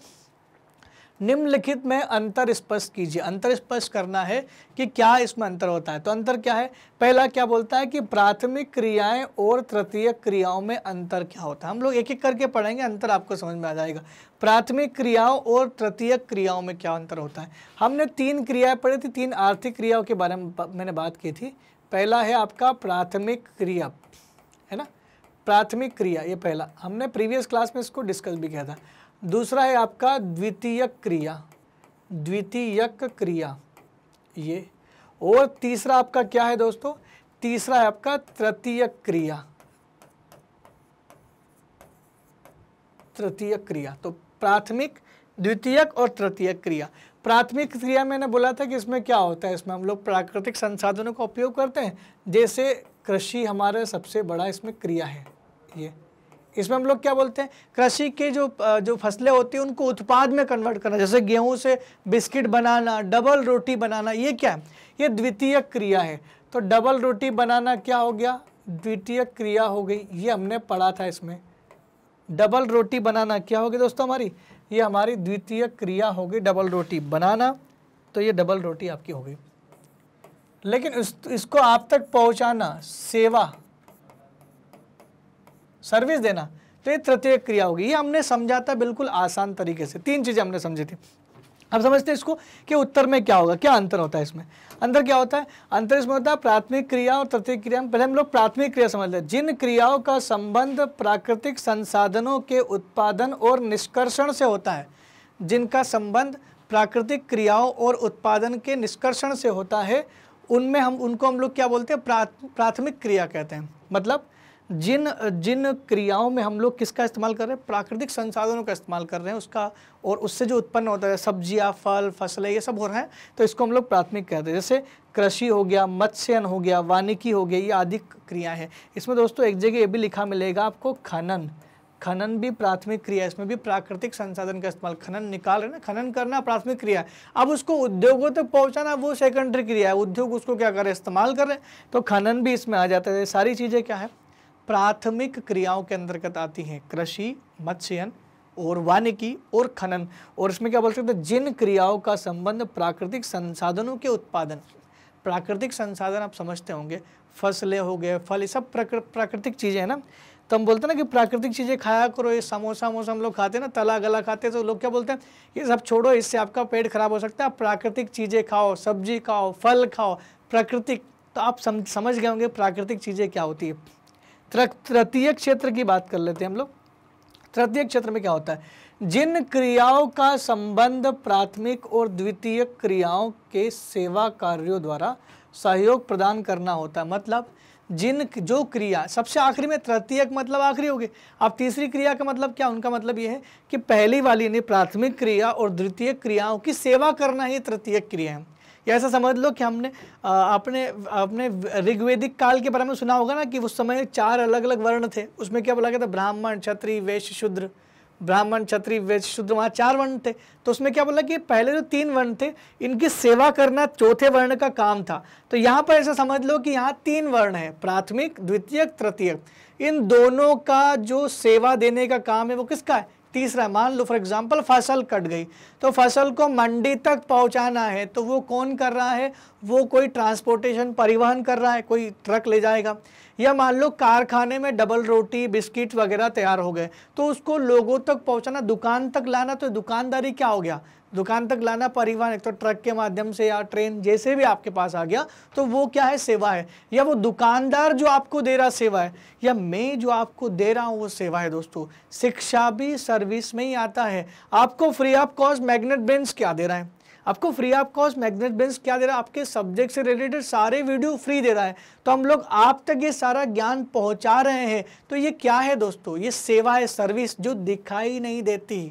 निम्नलिखित में अंतर स्पष्ट कीजिए अंतर स्पष्ट करना है कि क्या इसमें अंतर होता है तो अंतर क्या है पहला क्या बोलता है कि प्राथमिक क्रियाएं और तृतीय क्रियाओं में अंतर क्या होता है हम लोग एक एक करके पढ़ेंगे अंतर आपको समझ में आ जाएगा प्राथमिक क्रियाओं और तृतीय क्रियाओं में क्या अंतर होता है हमने तीन क्रियाएं पढ़ी थी तीन आर्थिक क्रियाओं के बारे में मैंने बात की थी पहला है आपका प्राथमिक क्रिया है ना प्राथमिक क्रिया ये पहला हमने प्रीवियस क्लास में इसको डिस्कस भी किया था दूसरा है आपका द्वितीयक क्रिया द्वितीयक क्रिया ये और तीसरा आपका क्या है दोस्तों तीसरा है आपका तृतीयक क्रिया तृतीय क्रिया तो प्राथमिक द्वितीयक और तृतीय क्रिया प्राथमिक क्रिया मैंने बोला था कि इसमें क्या होता है इसमें हम लोग प्राकृतिक संसाधनों का उपयोग करते हैं जैसे कृषि हमारा सबसे बड़ा इसमें क्रिया है ये इसमें हम लोग क्या बोलते हैं कृषि के जो जो फसलें होती हैं उनको उत्पाद में कन्वर्ट करना जैसे गेहूं से बिस्किट बनाना डबल रोटी बनाना ये क्या है ये द्वितीय क्रिया है तो डबल रोटी बनाना क्या हो गया द्वितीय क्रिया हो गई ये हमने पढ़ा था इसमें डबल रोटी बनाना क्या हो गया दोस्तों हमारी ये हमारी द्वितीय क्रिया होगी डबल रोटी बनाना तो ये डबल रोटी आपकी होगी लेकिन इस, इसको आप तक पहुंचाना सेवा सर्विस देना तो ये तृतीय क्रिया होगी ये हमने समझा था बिल्कुल आसान तरीके से तीन चीज़ें हमने समझी थी अब समझते हैं इसको कि उत्तर में क्या होगा क्या अंतर होता है इसमें अंतर क्या होता है अंतर इसमें होता है प्राथमिक क्रिया और तृतीय क्रिया पहले हम लोग प्राथमिक क्रिया समझ लें जिन क्रियाओं का संबंध प्राकृतिक संसाधनों के उत्पादन और निष्कर्षण से होता है जिनका संबंध प्राकृतिक क्रियाओं और उत्पादन के निष्कर्षण से होता है उनमें हम उनको हम लोग क्या बोलते हैं प्राथमिक क्रिया कहते हैं मतलब जिन जिन क्रियाओं में हम लोग किसका इस्तेमाल कर रहे हैं प्राकृतिक संसाधनों का इस्तेमाल कर रहे हैं उसका और उससे जो उत्पन्न होता है सब्जियाँ फल फसलें ये सब हो रहा है तो इसको हम लोग प्राथमिक कहते हैं जैसे कृषि हो गया मत्स्यन हो गया वानिकी हो गया ये आदि क्रियाएँ हैं इसमें दोस्तों एक जगह ये भी लिखा मिलेगा आपको खनन खनन भी प्राथमिक क्रिया है इसमें भी प्राकृतिक संसाधन का इस्तेमाल खनन निकाल रहे ना खनन करना प्राथमिक क्रिया है अब उसको उद्योगों तक तो पहुंचाना वो सेकेंडरी क्रिया है उद्योग उसको क्या कर रहे इस्तेमाल कर रहे हैं तो खनन भी इसमें आ जाता है सारी चीज़ें क्या है प्राथमिक क्रियाओं के अंतर्गत आती हैं कृषि मत्स्यन और वानिकी और खनन और इसमें क्या बोल सकते हैं जिन क्रियाओं का संबंध प्राकृतिक संसाधनों के उत्पादन प्राकृतिक संसाधन आप समझते होंगे फसलें हो गए फल ये सब प्रकृ प्राकृतिक चीज़ें हैं ना तो हम बोलते हैं ना कि प्राकृतिक चीज़ें खाया करो ये समोसा वमोसा हम लोग खाते हैं ना तला गला खाते तो लोग क्या बोलते हैं ये सब छोड़ो इससे आपका पेट खराब हो सकता है आप प्राकृतिक चीज़ें खाओ सब्जी खाओ फल खाओ प्राकृतिक तो आप समझ गए होंगे प्राकृतिक चीज़ें क्या होती है तृतीय क्षेत्र की बात कर लेते हैं हम लोग तृतीय क्षेत्र में क्या होता है जिन क्रियाओं का संबंध प्राथमिक और द्वितीय क्रियाओं के सेवा कार्यों द्वारा सहयोग प्रदान करना होता है मतलब जिन जो क्रिया सबसे आखिरी में तृतीय मतलब आखिरी होगी अब तीसरी क्रिया का मतलब क्या उनका मतलब यह है कि पहली वाली ने प्राथमिक क्रिया और द्वितीय क्रियाओं की सेवा करना ही तृतीय क्रिया है या ऐसा समझ लो कि हमने अपने अपने ऋग्वेदिक काल के बारे में सुना होगा ना कि उस समय चार अलग अलग वर्ण थे उसमें क्या बोला गया था ब्राह्मण क्षत्रिय वैश्य शूद्र ब्राह्मण क्षत्रिय वैश्य शूद्र वहाँ चार वर्ण थे तो उसमें क्या बोला कि पहले जो तीन वर्ण थे इनकी सेवा करना चौथे वर्ण का काम था तो यहाँ पर ऐसा समझ लो कि यहाँ तीन वर्ण है प्राथमिक द्वितीयक तृतीयक इन दोनों का जो सेवा देने का काम है वो किसका है तीसरा मान लो फॉर एग्जांपल फसल कट गई तो फसल को मंडी तक पहुंचाना है तो वो कौन कर रहा है वो कोई ट्रांसपोर्टेशन परिवहन कर रहा है कोई ट्रक ले जाएगा या मान लो कारखाने में डबल रोटी बिस्किट वगैरह तैयार हो गए तो उसको लोगों तक पहुंचाना दुकान तक लाना तो दुकानदारी क्या हो गया दुकान तक लाना परिवहन एक तो ट्रक के माध्यम से या ट्रेन जैसे भी आपके पास आ गया तो वो क्या है सेवा है या वो दुकानदार जो आपको दे रहा सेवा है या मैं जो आपको दे रहा हूँ वो सेवा है दोस्तों शिक्षा भी सर्विस में ही आता है आपको free of cost magnet brains क्या दे रहा है आपको free of cost magnet brains क्या दे रहा है आपके सब्जेक्ट से रिलेटेड सारे वीडियो फ्री दे रहा है तो हम लोग आप तक ये सारा ज्ञान पहुँचा रहे हैं तो ये क्या है दोस्तों ये सेवा है सर्विस जो दिखाई नहीं देती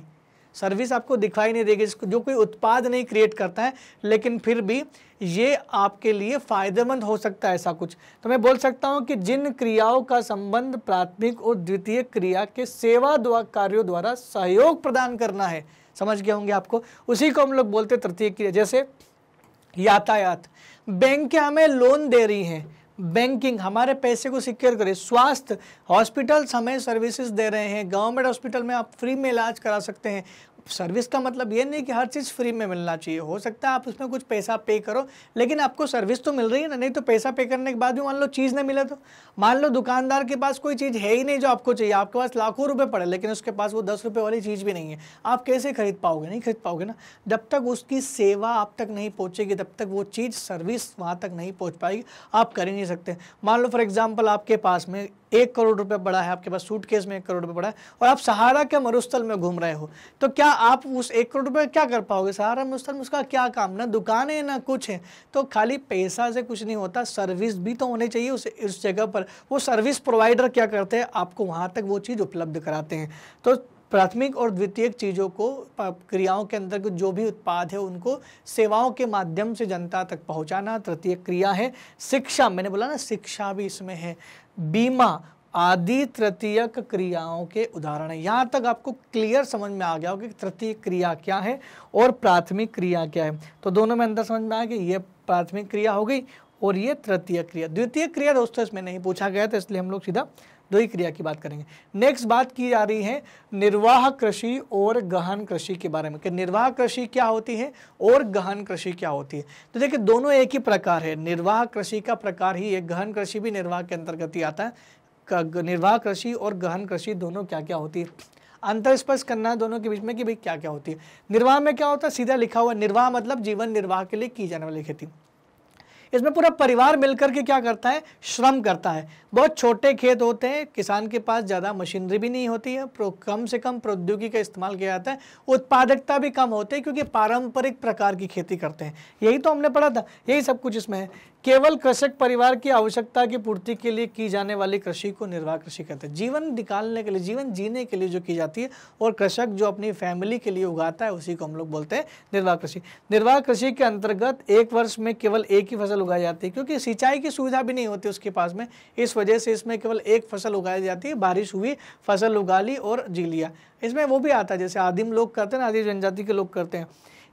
सर्विस आपको दिखाई नहीं देगी जो कोई उत्पाद नहीं क्रिएट करता है लेकिन फिर भी ये आपके लिए फायदेमंद हो सकता है ऐसा कुछ तो मैं बोल सकता हूँ कि जिन क्रियाओं का संबंध प्राथमिक और द्वितीय क्रिया के सेवा द्वा, कार्यों द्वारा सहयोग प्रदान करना है समझ गए होंगे आपको उसी को हम लोग बोलते तृतीय क्रिया जैसे यातायात बैंक हमें लोन दे रही है बैंकिंग हमारे पैसे को सिक्योर करे स्वास्थ्य हॉस्पिटल्स हमें सर्विसेज दे रहे हैं गवर्नमेंट हॉस्पिटल में आप फ्री में इलाज करा सकते हैं सर्विस का मतलब ये नहीं कि हर चीज़ फ्री में मिलना चाहिए हो सकता है आप उसमें कुछ पैसा पे करो लेकिन आपको सर्विस तो मिल रही है ना नहीं तो पैसा पे करने के बाद भी मान लो चीज़ नहीं मिले तो मान लो दुकानदार के पास कोई चीज़ है ही नहीं जो आपको चाहिए आपके पास लाखों रुपये पड़े लेकिन उसके पास वो दस रुपये वाली चीज़ भी नहीं है आप कैसे खरीद पाओगे नहीं खरीद पाओगे ना जब तक उसकी सेवा आप तक नहीं पहुँचेगी तब तक वो चीज़ सर्विस वहाँ तक नहीं पहुँच पाएगी आप कर ही नहीं सकते मान लो फॉर एग्ज़ाम्पल आपके पास में एक करोड़ रुपए बड़ा है आपके पास सूटकेस में एक करोड़ रुपए बड़ा है और आप सहारा के मरुस्थल में घूम रहे हो तो क्या आप उस एक करोड़ रुपए क्या कर पाओगे सहारा मरुस्थल में उसका क्या काम ना दुकान है ना कुछ है तो खाली पैसा से कुछ नहीं होता सर्विस भी तो होनी चाहिए उस इस जगह पर वो सर्विस प्रोवाइडर क्या करते हैं आपको वहाँ तक वो चीज़ उपलब्ध कराते हैं तो प्राथमिक और द्वितीयक चीज़ों को क्रियाओं के अंतर्गत जो भी उत्पाद है उनको सेवाओं के माध्यम से जनता तक पहुंचाना तृतीय क्रिया है शिक्षा मैंने बोला ना शिक्षा भी इसमें है बीमा आदि तृतीयक क्रियाओं के उदाहरण है यहाँ तक आपको क्लियर समझ में आ गया होगा कि तृतीय क्रिया क्या है और प्राथमिक क्रिया क्या है तो दोनों में अंदर समझ में आया कि ये प्राथमिक क्रिया हो गई और ये तृतीय क्रिया द्वितीय क्रिया दोस्तों इसमें नहीं पूछा गया था इसलिए हम लोग सीधा दो ही क्रिया की बात करेंगे नेक्स्ट बात की जा रही है निर्वाह कृषि और गहन कृषि के बारे में कि निर्वाह कृषि क्या होती है और गहन कृषि क्या होती है तो देखिए दोनों एक ही प्रकार है निर्वाह कृषि का प्रकार ही है गहन कृषि भी निर्वाह के अंतर्गत ही आता है निर्वाह कृषि और गहन कृषि दोनों क्या क्या होती है अंतर स्पर्श करना है दोनों के बीच में कि भाई क्या क्या होती है निर्वाह में क्या होता है सीधा लिखा हुआ निर्वाह मतलब जीवन निर्वाह के लिए की जाने वाली खेती इसमें पूरा परिवार मिलकर के क्या करता है श्रम करता है बहुत छोटे खेत होते हैं किसान के पास ज़्यादा मशीनरी भी नहीं होती है कम से कम प्रौद्योगिकी का इस्तेमाल किया जाता है उत्पादकता भी कम होती है क्योंकि पारंपरिक प्रकार की खेती करते हैं यही तो हमने पढ़ा था यही सब कुछ इसमें है केवल कृषक परिवार की आवश्यकता की पूर्ति के लिए की जाने वाली कृषि को निर्वाह कृषि कहते हैं जीवन निकालने के लिए जीवन जीने के लिए जो की जाती है और कृषक जो अपनी फैमिली के लिए उगाता है उसी को हम लोग बोलते हैं निर्वाह कृषि निर्वाह कृषि के अंतर्गत एक वर्ष में केवल एक ही फसल उगाई जाती है क्योंकि सिंचाई की सुविधा भी नहीं होती उसके पास में इस वजह से इसमें केवल एक फसल उगाई जाती है बारिश हुई फसल उगा ली और जी लिया इसमें वो भी आता है जैसे आदिम लोग करते हैं आदिम जनजाति के लोग करते हैं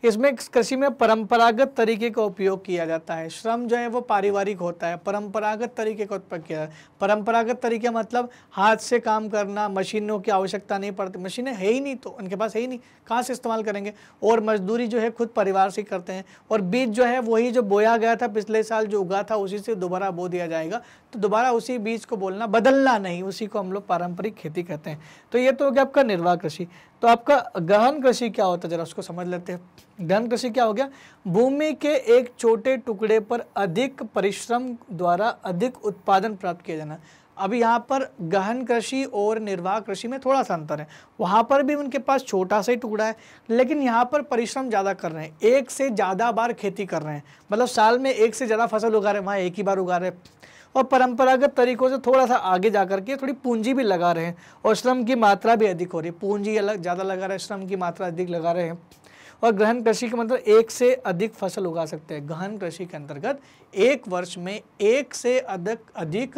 इसमें कृषि में परंपरागत तरीके का उपयोग किया जाता है श्रम जो है वो पारिवारिक होता है परंपरागत तरीके का उत्पाद किया परंपरागत तरीके मतलब हाथ से काम करना मशीनों की आवश्यकता नहीं पड़ती मशीनें है ही नहीं तो उनके पास है ही नहीं कहाँ से इस्तेमाल करेंगे और मजदूरी जो है खुद परिवार से करते हैं और बीज जो है वही जो बोया गया था पिछले साल जो उगा था उसी से दोबारा बो दिया जाएगा तो दोबारा उसी बीज को बोलना बदलना नहीं उसी को हम लोग पारंपरिक खेती कहते हैं तो ये तो हो गया आपका निर्वाह कृषि तो आपका गहन कृषि क्या होता है जरा उसको समझ लेते हैं गहन कृषि क्या हो गया भूमि के एक छोटे टुकड़े पर अधिक परिश्रम द्वारा अधिक उत्पादन प्राप्त किया जाना अब यहाँ पर गहन कृषि और निर्वाह कृषि में थोड़ा सा अंतर है वहाँ पर भी उनके पास छोटा सा ही टुकड़ा है लेकिन यहाँ पर परिश्रम ज़्यादा कर रहे हैं एक से ज़्यादा बार खेती कर रहे हैं मतलब साल में एक से ज़्यादा फसल उगा रहे हैं वहाँ एक ही बार उगा रहे हैं और परंपरागत तरीकों से थोड़ा सा आगे जा करके थोड़ी पूंजी भी लगा रहे हैं और श्रम की मात्रा भी अधिक हो रही है पूंजी अलग ज़्यादा लगा रहे हैं श्रम की मात्रा अधिक लगा रहे हैं और गहन कृषि के मतलब एक से अधिक फसल उगा सकते हैं गहन कृषि के अंतर्गत एक वर्ष में एक से अधिक अधिक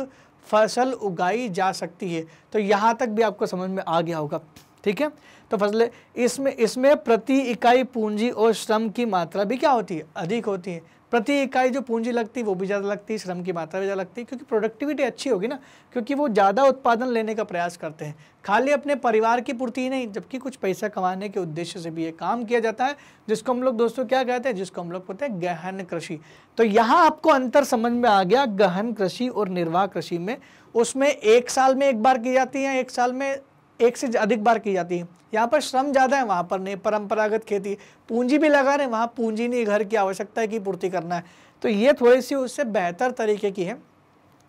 फसल उगाई जा सकती है तो यहाँ तक भी आपको समझ में आ गया होगा ठीक है तो फसलें इसमें इसमें प्रति इकाई पूंजी और श्रम की मात्रा भी क्या होती है अधिक होती है प्रति इकाई जो पूंजी लगती है वो भी ज़्यादा लगती है श्रम की मात्रा भी ज़्यादा लगती है क्योंकि प्रोडक्टिविटी अच्छी होगी ना क्योंकि वो ज़्यादा उत्पादन लेने का प्रयास करते हैं खाली अपने परिवार की पूर्ति ही नहीं जबकि कुछ पैसा कमाने के उद्देश्य से भी ये काम किया जाता है जिसको हम लोग दोस्तों क्या कहते हैं जिसको हम लोग कहते हैं गहन कृषि तो यहाँ आपको अंतर समझ में आ गया गहन कृषि और निर्वाह कृषि में उसमें एक साल में एक बार की जाती है एक साल में एक से अधिक बार की जाती है यहाँ पर श्रम ज़्यादा है वहाँ पर नहीं परंपरागत खेती पूंजी भी लगा रहे हैं वहाँ पूंजी नहीं घर की आवश्यकता है कि पूर्ति करना है तो ये थोड़ी सी उससे बेहतर तरीके की है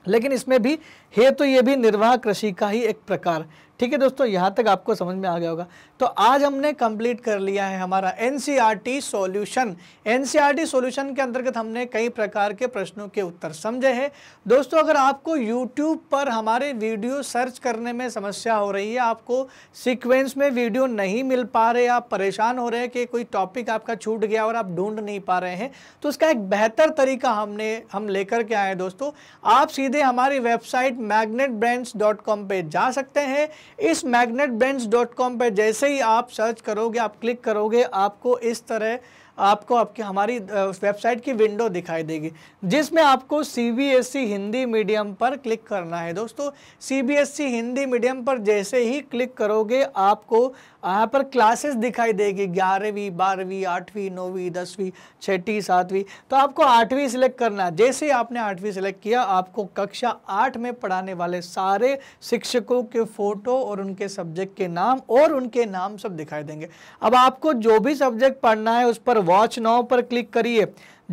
लेकिन इसमें भी हे तो ये भी निर्वाह कृषि का ही एक प्रकार ठीक है दोस्तों यहाँ तक आपको समझ में आ गया होगा तो आज हमने कंप्लीट कर लिया है हमारा N C R T solution N C R T solution के अंतर्गत हमने कई प्रकार के प्रश्नों के उत्तर समझे हैं दोस्तों अगर आपको यूट्यूब पर हमारे वीडियो सर्च करने में समस्या हो रही है आपको सीक्वेंस में वीडियो नहीं मिल पा रहे आप परेशान हो रहे हैं कि कोई टॉपिक आपका छूट गया और आप ढूंढ नहीं पा रहे हैं तो उसका एक बेहतर तरीका हमने हम लेकर के आए दोस्तों आप सीधे हमारी वेबसाइट magnetbrands.com पे जा सकते हैं इस magnetbrands.com पे जैसे ही आप सर्च करोगे आप क्लिक करोगे आपको इस तरह आपको आपकी हमारी उस वेबसाइट की विंडो दिखाई देगी जिसमें आपको सी e हिंदी मीडियम पर क्लिक करना है दोस्तों सी e हिंदी मीडियम पर जैसे ही क्लिक करोगे आपको यहाँ पर क्लासेस दिखाई देगी ग्यारहवीं बारहवीं आठवीं नौवीं दसवीं छठी सातवीं तो आपको आठवीं सिलेक्ट करना है जैसे ही आपने आठवीं सिलेक्ट किया आपको कक्षा आठ में पढ़ाने वाले सारे शिक्षकों के फ़ोटो और उनके सब्जेक्ट के नाम और उनके नाम सब दिखाई देंगे अब आपको जो भी सब्जेक्ट पढ़ना है उस पर वॉच नाव पर क्लिक करिए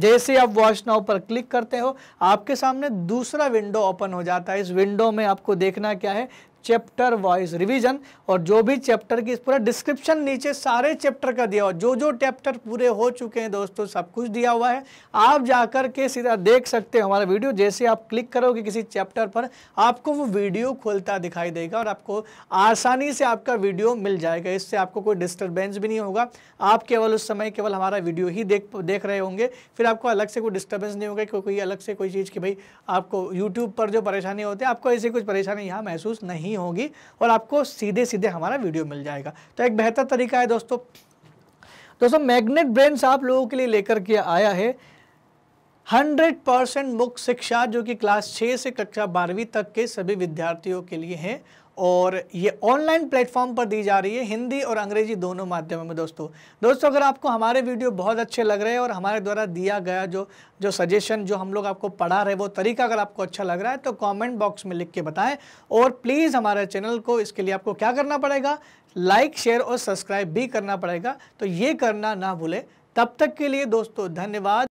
जैसे आप वॉच नाउ पर क्लिक करते हो आपके सामने दूसरा विंडो ओपन हो जाता है इस विंडो में आपको देखना क्या है चैप्टर वाइज रिवीजन और जो भी चैप्टर की पूरा डिस्क्रिप्शन नीचे सारे चैप्टर का दिया हुआ जो जो चैप्टर पूरे हो चुके हैं दोस्तों सब कुछ दिया हुआ है आप जाकर के सीधा देख सकते हैं हमारा वीडियो जैसे आप क्लिक करोगे किसी चैप्टर पर आपको वो वीडियो खोलता दिखाई देगा और आपको आसानी से आपका वीडियो मिल जाएगा इससे आपको कोई डिस्टर्बेंस भी नहीं होगा आप केवल उस समय केवल हमारा वीडियो ही देख देख रहे होंगे फिर आपको अलग से कोई डिस्टर्बेंस नहीं होगा कोई अलग से कोई चीज़ की भाई आपको यूट्यूब पर जो परेशानी होती है आपको ऐसी कुछ परेशानी यहाँ महसूस नहीं नहीं होगी और आपको सीधे सीधे हमारा वीडियो मिल जाएगा तो एक बेहतर तरीका है दोस्तों दोस्तों मैग्नेट ब्रेन आप लोगों के लिए लेकर के आया है हंड्रेड परसेंट मुख्य शिक्षा जो कि क्लास 6 से कक्षा बारहवीं तक के सभी विद्यार्थियों के लिए है और ये ऑनलाइन प्लेटफॉर्म पर दी जा रही है हिंदी और अंग्रेजी दोनों माध्यमों में दोस्तों दोस्तों अगर आपको हमारे वीडियो बहुत अच्छे लग रहे हैं और हमारे द्वारा दिया गया जो जो सजेशन जो हम लोग आपको पढ़ा रहे वो तरीका अगर आपको अच्छा लग रहा है तो कमेंट बॉक्स में लिख के बताएं और प्लीज़ हमारे चैनल को इसके लिए आपको क्या करना पड़ेगा लाइक शेयर और सब्सक्राइब भी करना पड़ेगा तो ये करना ना भूलें तब तक के लिए दोस्तों धन्यवाद